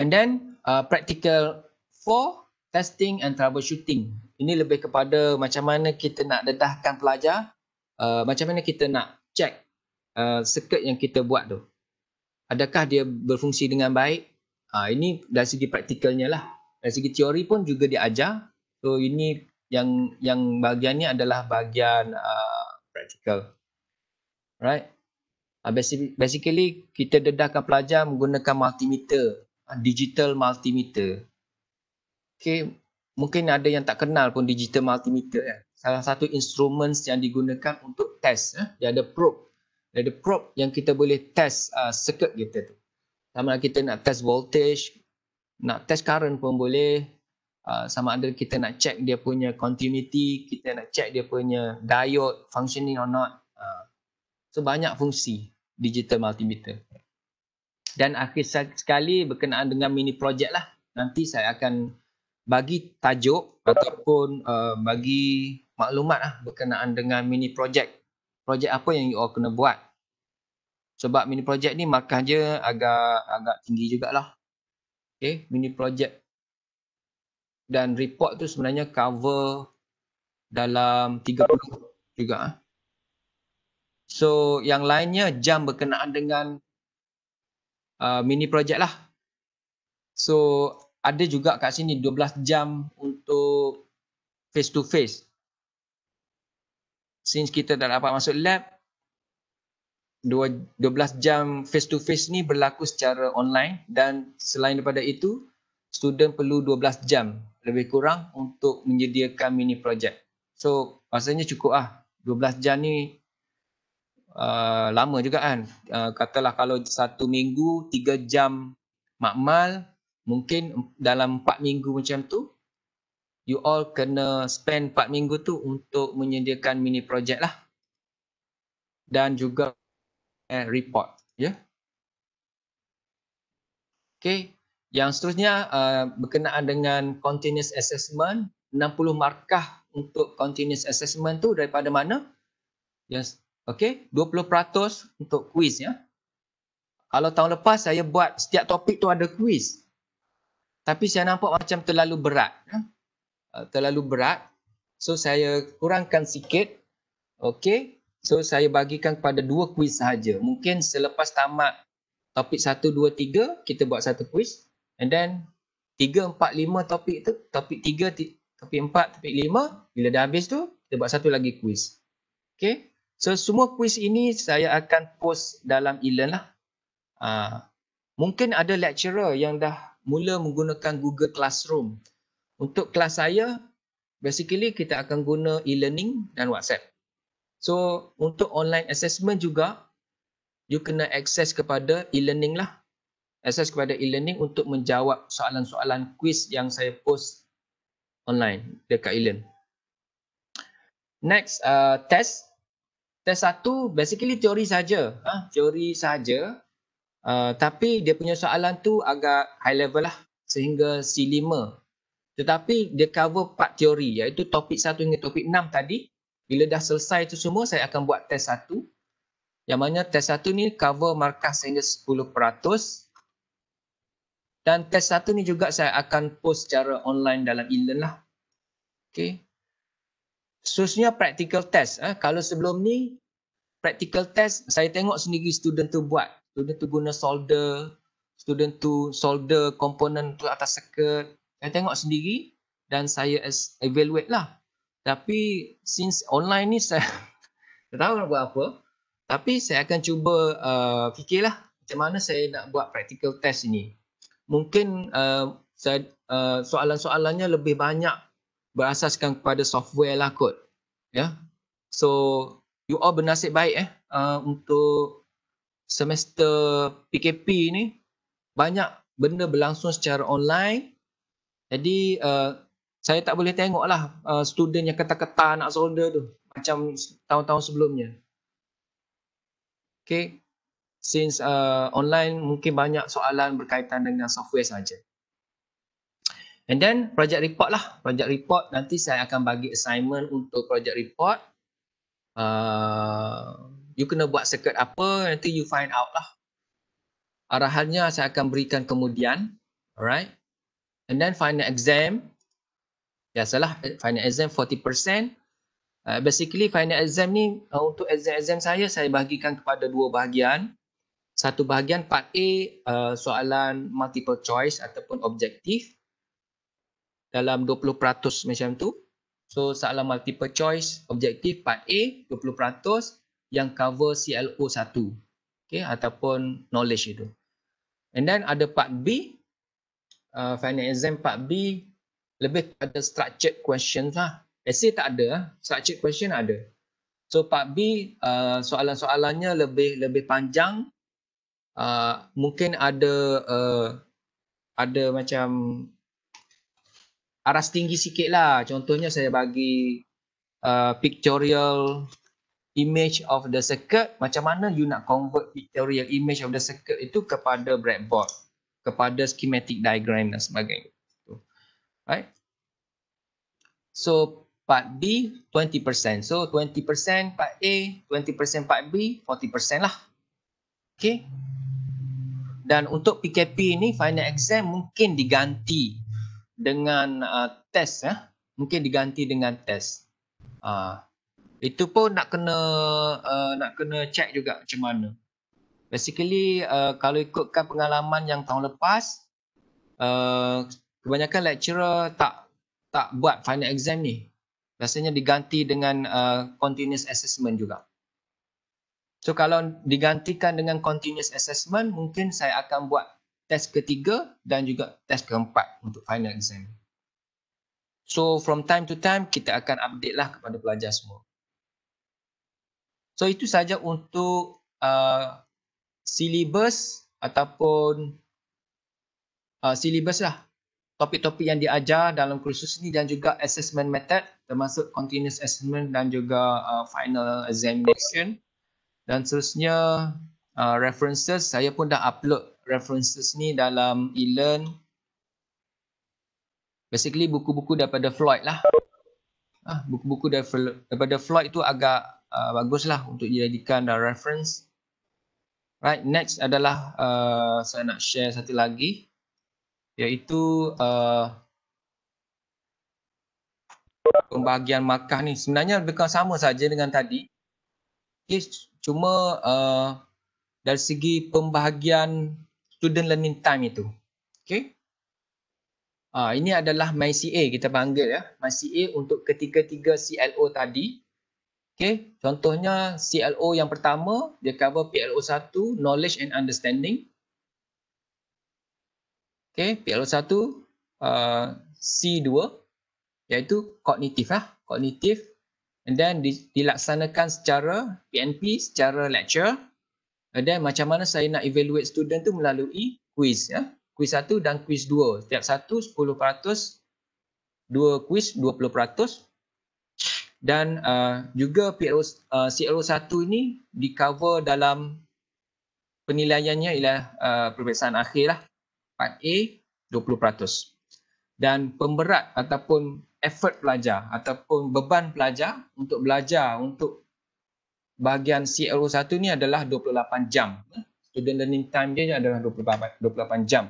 And then uh, practical 4, testing and troubleshooting. Ini lebih kepada macam mana kita nak dedahkan pelajar, uh, macam mana kita nak check uh, circuit yang kita buat tu. Adakah dia berfungsi dengan baik? Uh, ini dari segi praktikalnya lah. Dari segi teori pun juga diajar. So ini yang yang bahagiannya adalah bahagian uh, practical. Right? Uh, ah, basically, basically, kita dedahkan pelajar menggunakan multimeter, uh, digital multimeter. Okay, mungkin ada yang tak kenal pun digital multimeter. Eh. Salah satu instrumen yang digunakan untuk test. Eh. Dia ada probe. Dia ada probe yang kita boleh test uh, circuit kita tu. Sama lah kita nak test voltage, nak test current pun boleh, Uh, sama ada kita nak check dia punya continuity, kita nak check dia punya diode functioning or not. Uh, so banyak fungsi digital multimeter. Dan akhir sekali berkenaan dengan mini project lah. Nanti saya akan bagi tajuk ataupun uh, bagi maklumat lah berkenaan dengan mini project. Project apa yang you all kena buat. Sebab mini project ni markah je agak agak tinggi jugalah. Okay, mini project dan report tu sebenarnya cover dalam 30 juga. Ah. So yang lainnya jam berkenaan dengan uh, mini project lah. So ada juga kat sini 12 jam untuk face to face. Since kita dah dapat masuk lab, 12 jam face to face ni berlaku secara online dan selain daripada itu, student perlu 12 jam lebih kurang untuk menyediakan mini projek. So maksudnya cukup ah 12 jam ni uh, lama juga kan. Uh, katalah kalau satu minggu tiga jam makmal mungkin dalam empat minggu macam tu you all kena spend empat minggu tu untuk menyediakan mini projek lah. Dan juga eh, report. Ya. Yeah? Okay. Yang seterusnya uh, berkenaan dengan continuous assessment, 60 markah untuk continuous assessment tu daripada mana? Yes. Okay, 20% untuk quiz ya. Kalau tahun lepas saya buat setiap topik tu ada quiz. Tapi saya nampak macam terlalu berat. Ya? Uh, terlalu berat. So saya kurangkan sikit. Okay, so saya bagikan kepada dua quiz sahaja. Mungkin selepas tamat topik 1, 2, 3, kita buat satu quiz. And then tiga empat lima topik tu, topik tiga topik empat topik lima bila dah habis tu, kita buat satu lagi kuis, Okay. So semua kuis ini saya akan post dalam e-learn lah. Uh, mungkin ada lecturer yang dah mula menggunakan Google Classroom. Untuk kelas saya, basically kita akan guna e-learning dan WhatsApp. So untuk online assessment juga, you kena access kepada e-learning lah akses kepada e-learning untuk menjawab soalan-soalan quiz yang saya post online dekat e-learn. Next, uh, test. Test satu, basically teori saja, huh? Ha, teori saja. Uh, tapi dia punya soalan tu agak high level lah sehingga C5. Tetapi dia cover part teori iaitu topik satu hingga topik enam tadi. Bila dah selesai itu semua saya akan buat test satu. Yang mana test satu ni cover markah sehingga dan test satu ni juga saya akan post secara online dalam e-learn lah. Okay. Seterusnya practical test. Eh. Kalau sebelum ni, practical test saya tengok sendiri student tu buat. Student tu guna solder. Student tu solder komponen tu atas circuit. Saya tengok sendiri dan saya evaluate lah. Tapi since online ni saya tak tahu nak buat apa. Tapi saya akan cuba uh, fikirlah macam mana saya nak buat practical test ini mungkin uh, saya, uh, soalan-soalannya lebih banyak berasaskan kepada software lah kot. Yeah. So, you all bernasib baik eh uh, untuk semester PKP ni banyak benda berlangsung secara online. Jadi, uh, saya tak boleh tengok lah uh, student yang ketak ketak nak solder tu macam tahun-tahun sebelumnya. Okay since uh, online mungkin banyak soalan berkaitan dengan software saja. And then project report lah. Project report nanti saya akan bagi assignment untuk project report. Uh, you kena buat circuit apa nanti you find out lah. Arahannya saya akan berikan kemudian. Alright. And then final exam. Biasalah final exam 40%. Uh, basically final exam ni uh, untuk exam-exam saya saya bahagikan kepada dua bahagian satu bahagian part A uh, soalan multiple choice ataupun objektif dalam 20% macam tu. So soalan multiple choice objektif part A 20% yang cover CLO 1. Okay, ataupun knowledge itu. And then ada part B, uh, final exam part B lebih pada structured question lah. Essay tak ada, structured question ada. So part B uh, soalan-soalannya lebih lebih panjang uh, mungkin ada uh, ada macam aras tinggi sikit lah. Contohnya saya bagi uh, pictorial image of the circuit. Macam mana you nak convert pictorial image of the circuit itu kepada breadboard. Kepada schematic diagram dan sebagainya. Right? So part B 20%. So 20% part A, 20% part B, 40% lah. Okay dan untuk PKP ini final exam mungkin diganti dengan uh, test ya mungkin diganti dengan test uh, itu pun nak kena uh, nak kena check juga macam mana basically uh, kalau ikutkan pengalaman yang tahun lepas uh, kebanyakan lecturer tak tak buat final exam ni biasanya diganti dengan uh, continuous assessment juga So kalau digantikan dengan continuous assessment, mungkin saya akan buat test ketiga dan juga test keempat untuk final exam. So from time to time, kita akan update lah kepada pelajar semua. So itu saja untuk uh, syllabus ataupun uh, syllabus lah. Topik-topik yang diajar dalam kursus ini dan juga assessment method termasuk continuous assessment dan juga uh, final examination dan seterusnya uh, references saya pun dah upload references ni dalam e-learn basically buku-buku daripada Floyd lah ah, buku-buku daripada Floyd tu agak uh, bagus lah untuk dijadikan uh, reference right next adalah uh, saya nak share satu lagi iaitu uh, pembahagian markah ni sebenarnya lebih kurang sama saja dengan tadi okay, Cuma uh, dari segi pembahagian student learning time itu. Okay. Uh, ini adalah MyCA kita panggil ya. MyCA untuk ketiga-tiga CLO tadi. Okay. Contohnya CLO yang pertama dia cover PLO 1 Knowledge and Understanding. Okay, PLO 1 uh, C2 iaitu kognitif lah. Kognitif and then di, dilaksanakan secara PNP, secara lecture. And then macam mana saya nak evaluate student tu melalui quiz. ya, Quiz 1 dan quiz 2. Setiap satu 10%, dua quiz 20%. Dan uh, juga PLO, uh, CLO 1 ini di cover dalam penilaiannya ialah uh, perpisahan akhir lah. Part A 20% dan pemberat ataupun effort pelajar ataupun beban pelajar untuk belajar untuk bahagian CLO 1 ni adalah 28 jam. Student learning time dia adalah 28 jam.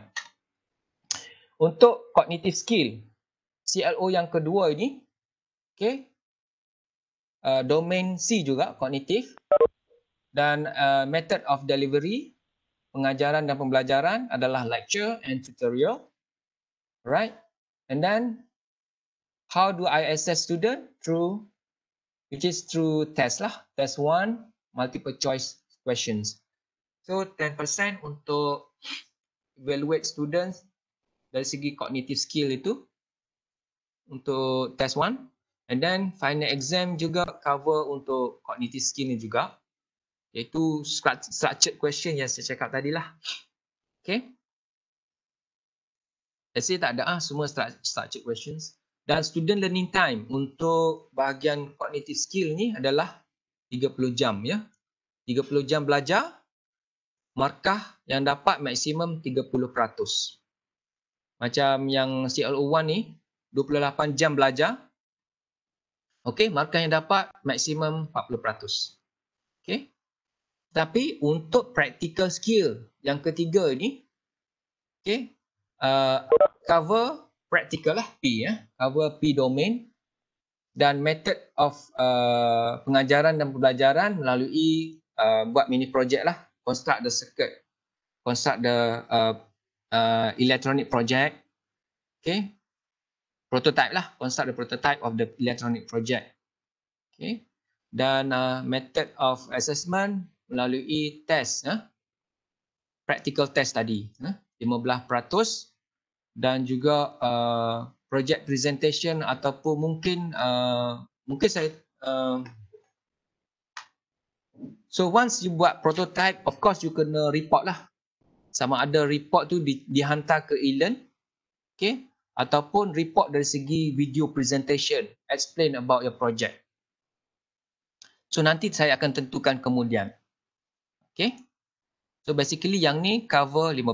Untuk cognitive skill, CLO yang kedua ini, okay, uh, domain C juga, kognitif dan uh, method of delivery, pengajaran dan pembelajaran adalah lecture and tutorial. Right? And then, how do I assess student? Through, which is through test lah. Test one, multiple choice questions. So, 10% untuk evaluate students dari segi cognitive skill itu untuk test one. And then, final exam juga cover untuk cognitive skill ni juga. Iaitu structured question yang saya cakap tadi lah. Okay. Let's say tak ada ah semua structured questions. Dan student learning time untuk bahagian cognitive skill ni adalah 30 jam ya. 30 jam belajar, markah yang dapat maksimum 30%. Macam yang CLO1 ni, 28 jam belajar. Okay, markah yang dapat maksimum 40%. Okay. Tapi untuk practical skill yang ketiga ni, okay, Uh, cover practical lah P ya, cover P domain dan method of uh, pengajaran dan pembelajaran melalui uh, buat mini project lah, construct the circuit, construct the uh, uh, electronic project, okay, prototype lah, construct the prototype of the electronic project, okay, dan uh, method of assessment melalui test, huh? Ya. practical test tadi. Huh? Ya. 15% dan juga uh, project presentation ataupun mungkin uh, mungkin saya uh, so once you buat prototype of course you kena report lah sama ada report tu di, dihantar ke e-learn okay? ataupun report dari segi video presentation explain about your project so nanti saya akan tentukan kemudian okay So basically yang ni cover 15%.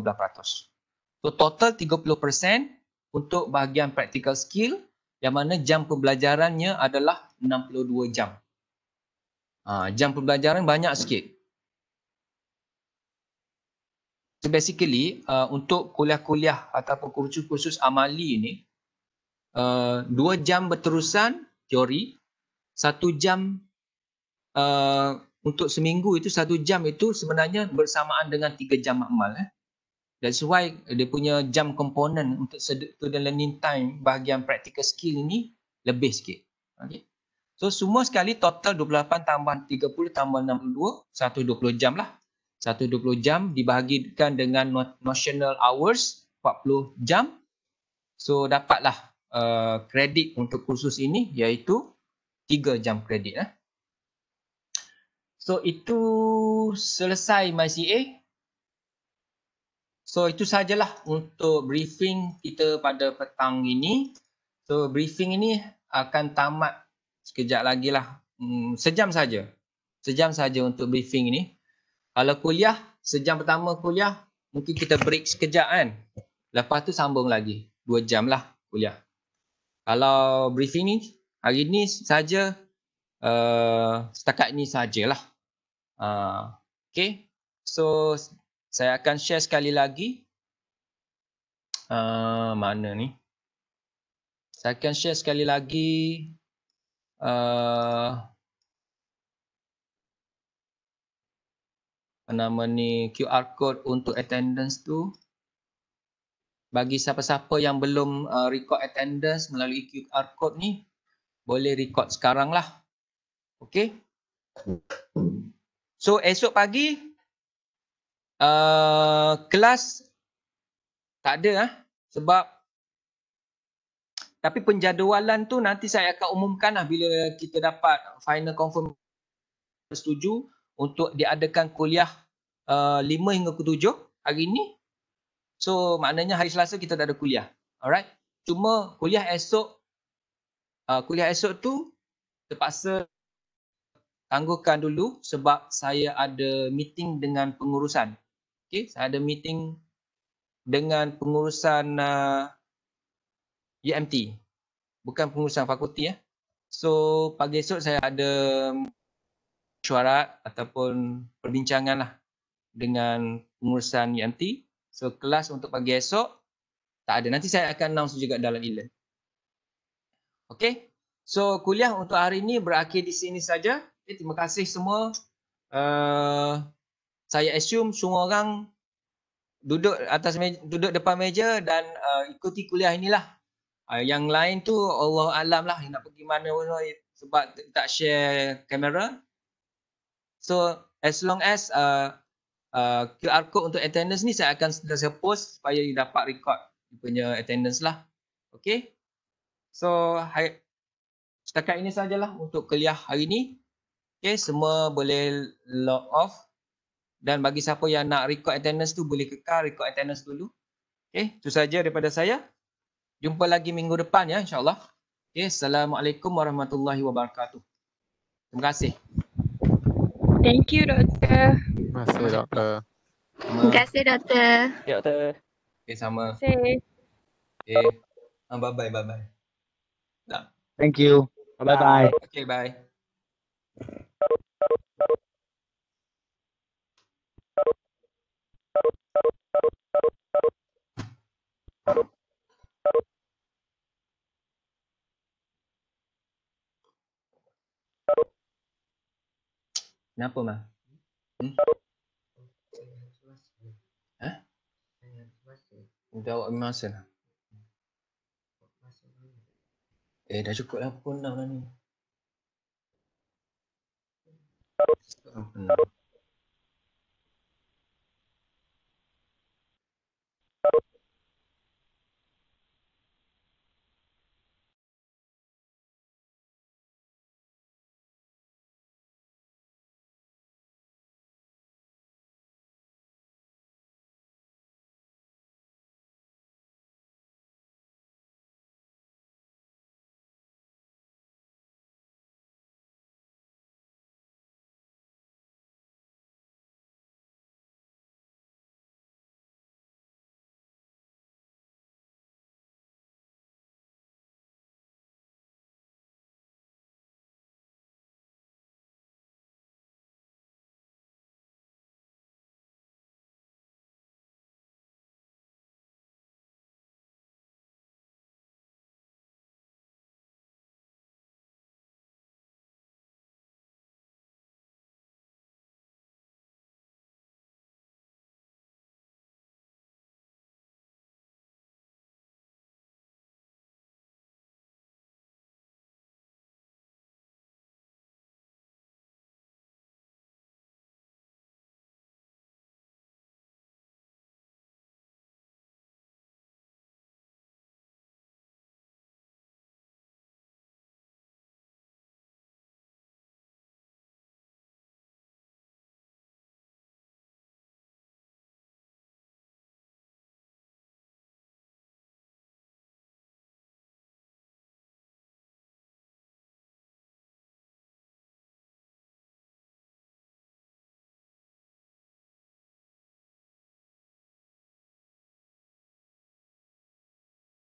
So total 30% untuk bahagian practical skill yang mana jam pembelajarannya adalah 62 jam. Ha, jam pembelajaran banyak sikit. So basically uh, untuk kuliah-kuliah ataupun kursus-kursus amali ni uh, dua jam berterusan teori, satu jam uh, untuk seminggu itu satu jam itu sebenarnya bersamaan dengan tiga jam makmal. Eh. That's why dia punya jam komponen untuk student learning time bahagian practical skill ini lebih sikit. Okay. So semua sekali total 28 tambah 30 tambah 62, 120 jam lah. 120 jam dibahagikan dengan national hours 40 jam. So dapatlah uh, kredit uh, untuk kursus ini iaitu 3 jam kredit. Eh. So itu selesai my So itu sajalah untuk briefing kita pada petang ini. So briefing ini akan tamat sekejap lagi lah. Hmm, sejam saja. Sejam saja untuk briefing ini. Kalau kuliah, sejam pertama kuliah, mungkin kita break sekejap kan. Lepas tu sambung lagi. Dua jam lah kuliah. Kalau briefing ni, hari ni saja, uh, setakat ni sajalah. Ah, okay. So, saya akan share sekali lagi. Uh, mana ni? Saya akan share sekali lagi. Uh, nama ni QR code untuk attendance tu bagi siapa-siapa yang belum uh, record attendance melalui QR code ni boleh record sekarang lah okey So esok pagi uh, kelas tak ada eh? sebab tapi penjadualan tu nanti saya akan umumkan lah bila kita dapat final confirm setuju untuk diadakan kuliah uh, hingga ke 7 hari ini. So maknanya hari Selasa kita tak ada kuliah. Alright. Cuma kuliah esok uh, kuliah esok tu terpaksa tangguhkan dulu sebab saya ada meeting dengan pengurusan. Okay, saya ada meeting dengan pengurusan uh, UMT. E Bukan pengurusan fakulti ya. So, pagi esok saya ada suara ataupun perbincangan lah dengan pengurusan UMT. E so, kelas untuk pagi esok tak ada. Nanti saya akan announce juga dalam e-learn. Okay. So, kuliah untuk hari ini berakhir di sini saja. Okay, terima kasih semua. Uh, saya assume semua orang duduk atas meja, duduk depan meja dan uh, ikuti kuliah inilah. Uh, yang lain tu Allah alam lah nak pergi mana pun lah, sebab tak share kamera. So as long as uh, uh, QR code untuk attendance ni saya akan sentiasa post supaya you dapat record you punya attendance lah. Okay. So setakat ini sajalah untuk kuliah hari ni. Okay, semua boleh log off. Dan bagi siapa yang nak record attendance tu, boleh kekal record attendance dulu. Okay, itu saja daripada saya. Jumpa lagi minggu depan ya, insyaAllah. Okay, Assalamualaikum warahmatullahi wabarakatuh. Terima kasih. Thank you, Doktor. Terima kasih, Doktor. Terima kasih, Doktor. Ya, doktor. Okay, sama. Okay. Okay. Ah, bye-bye, bye-bye. Thank you. Bye-bye. Okay, bye. Kenapa, Ma? Hmm? Ha? awak masa lah. Hmm. Eh, dah cukup lah pun dah ni. 嗯。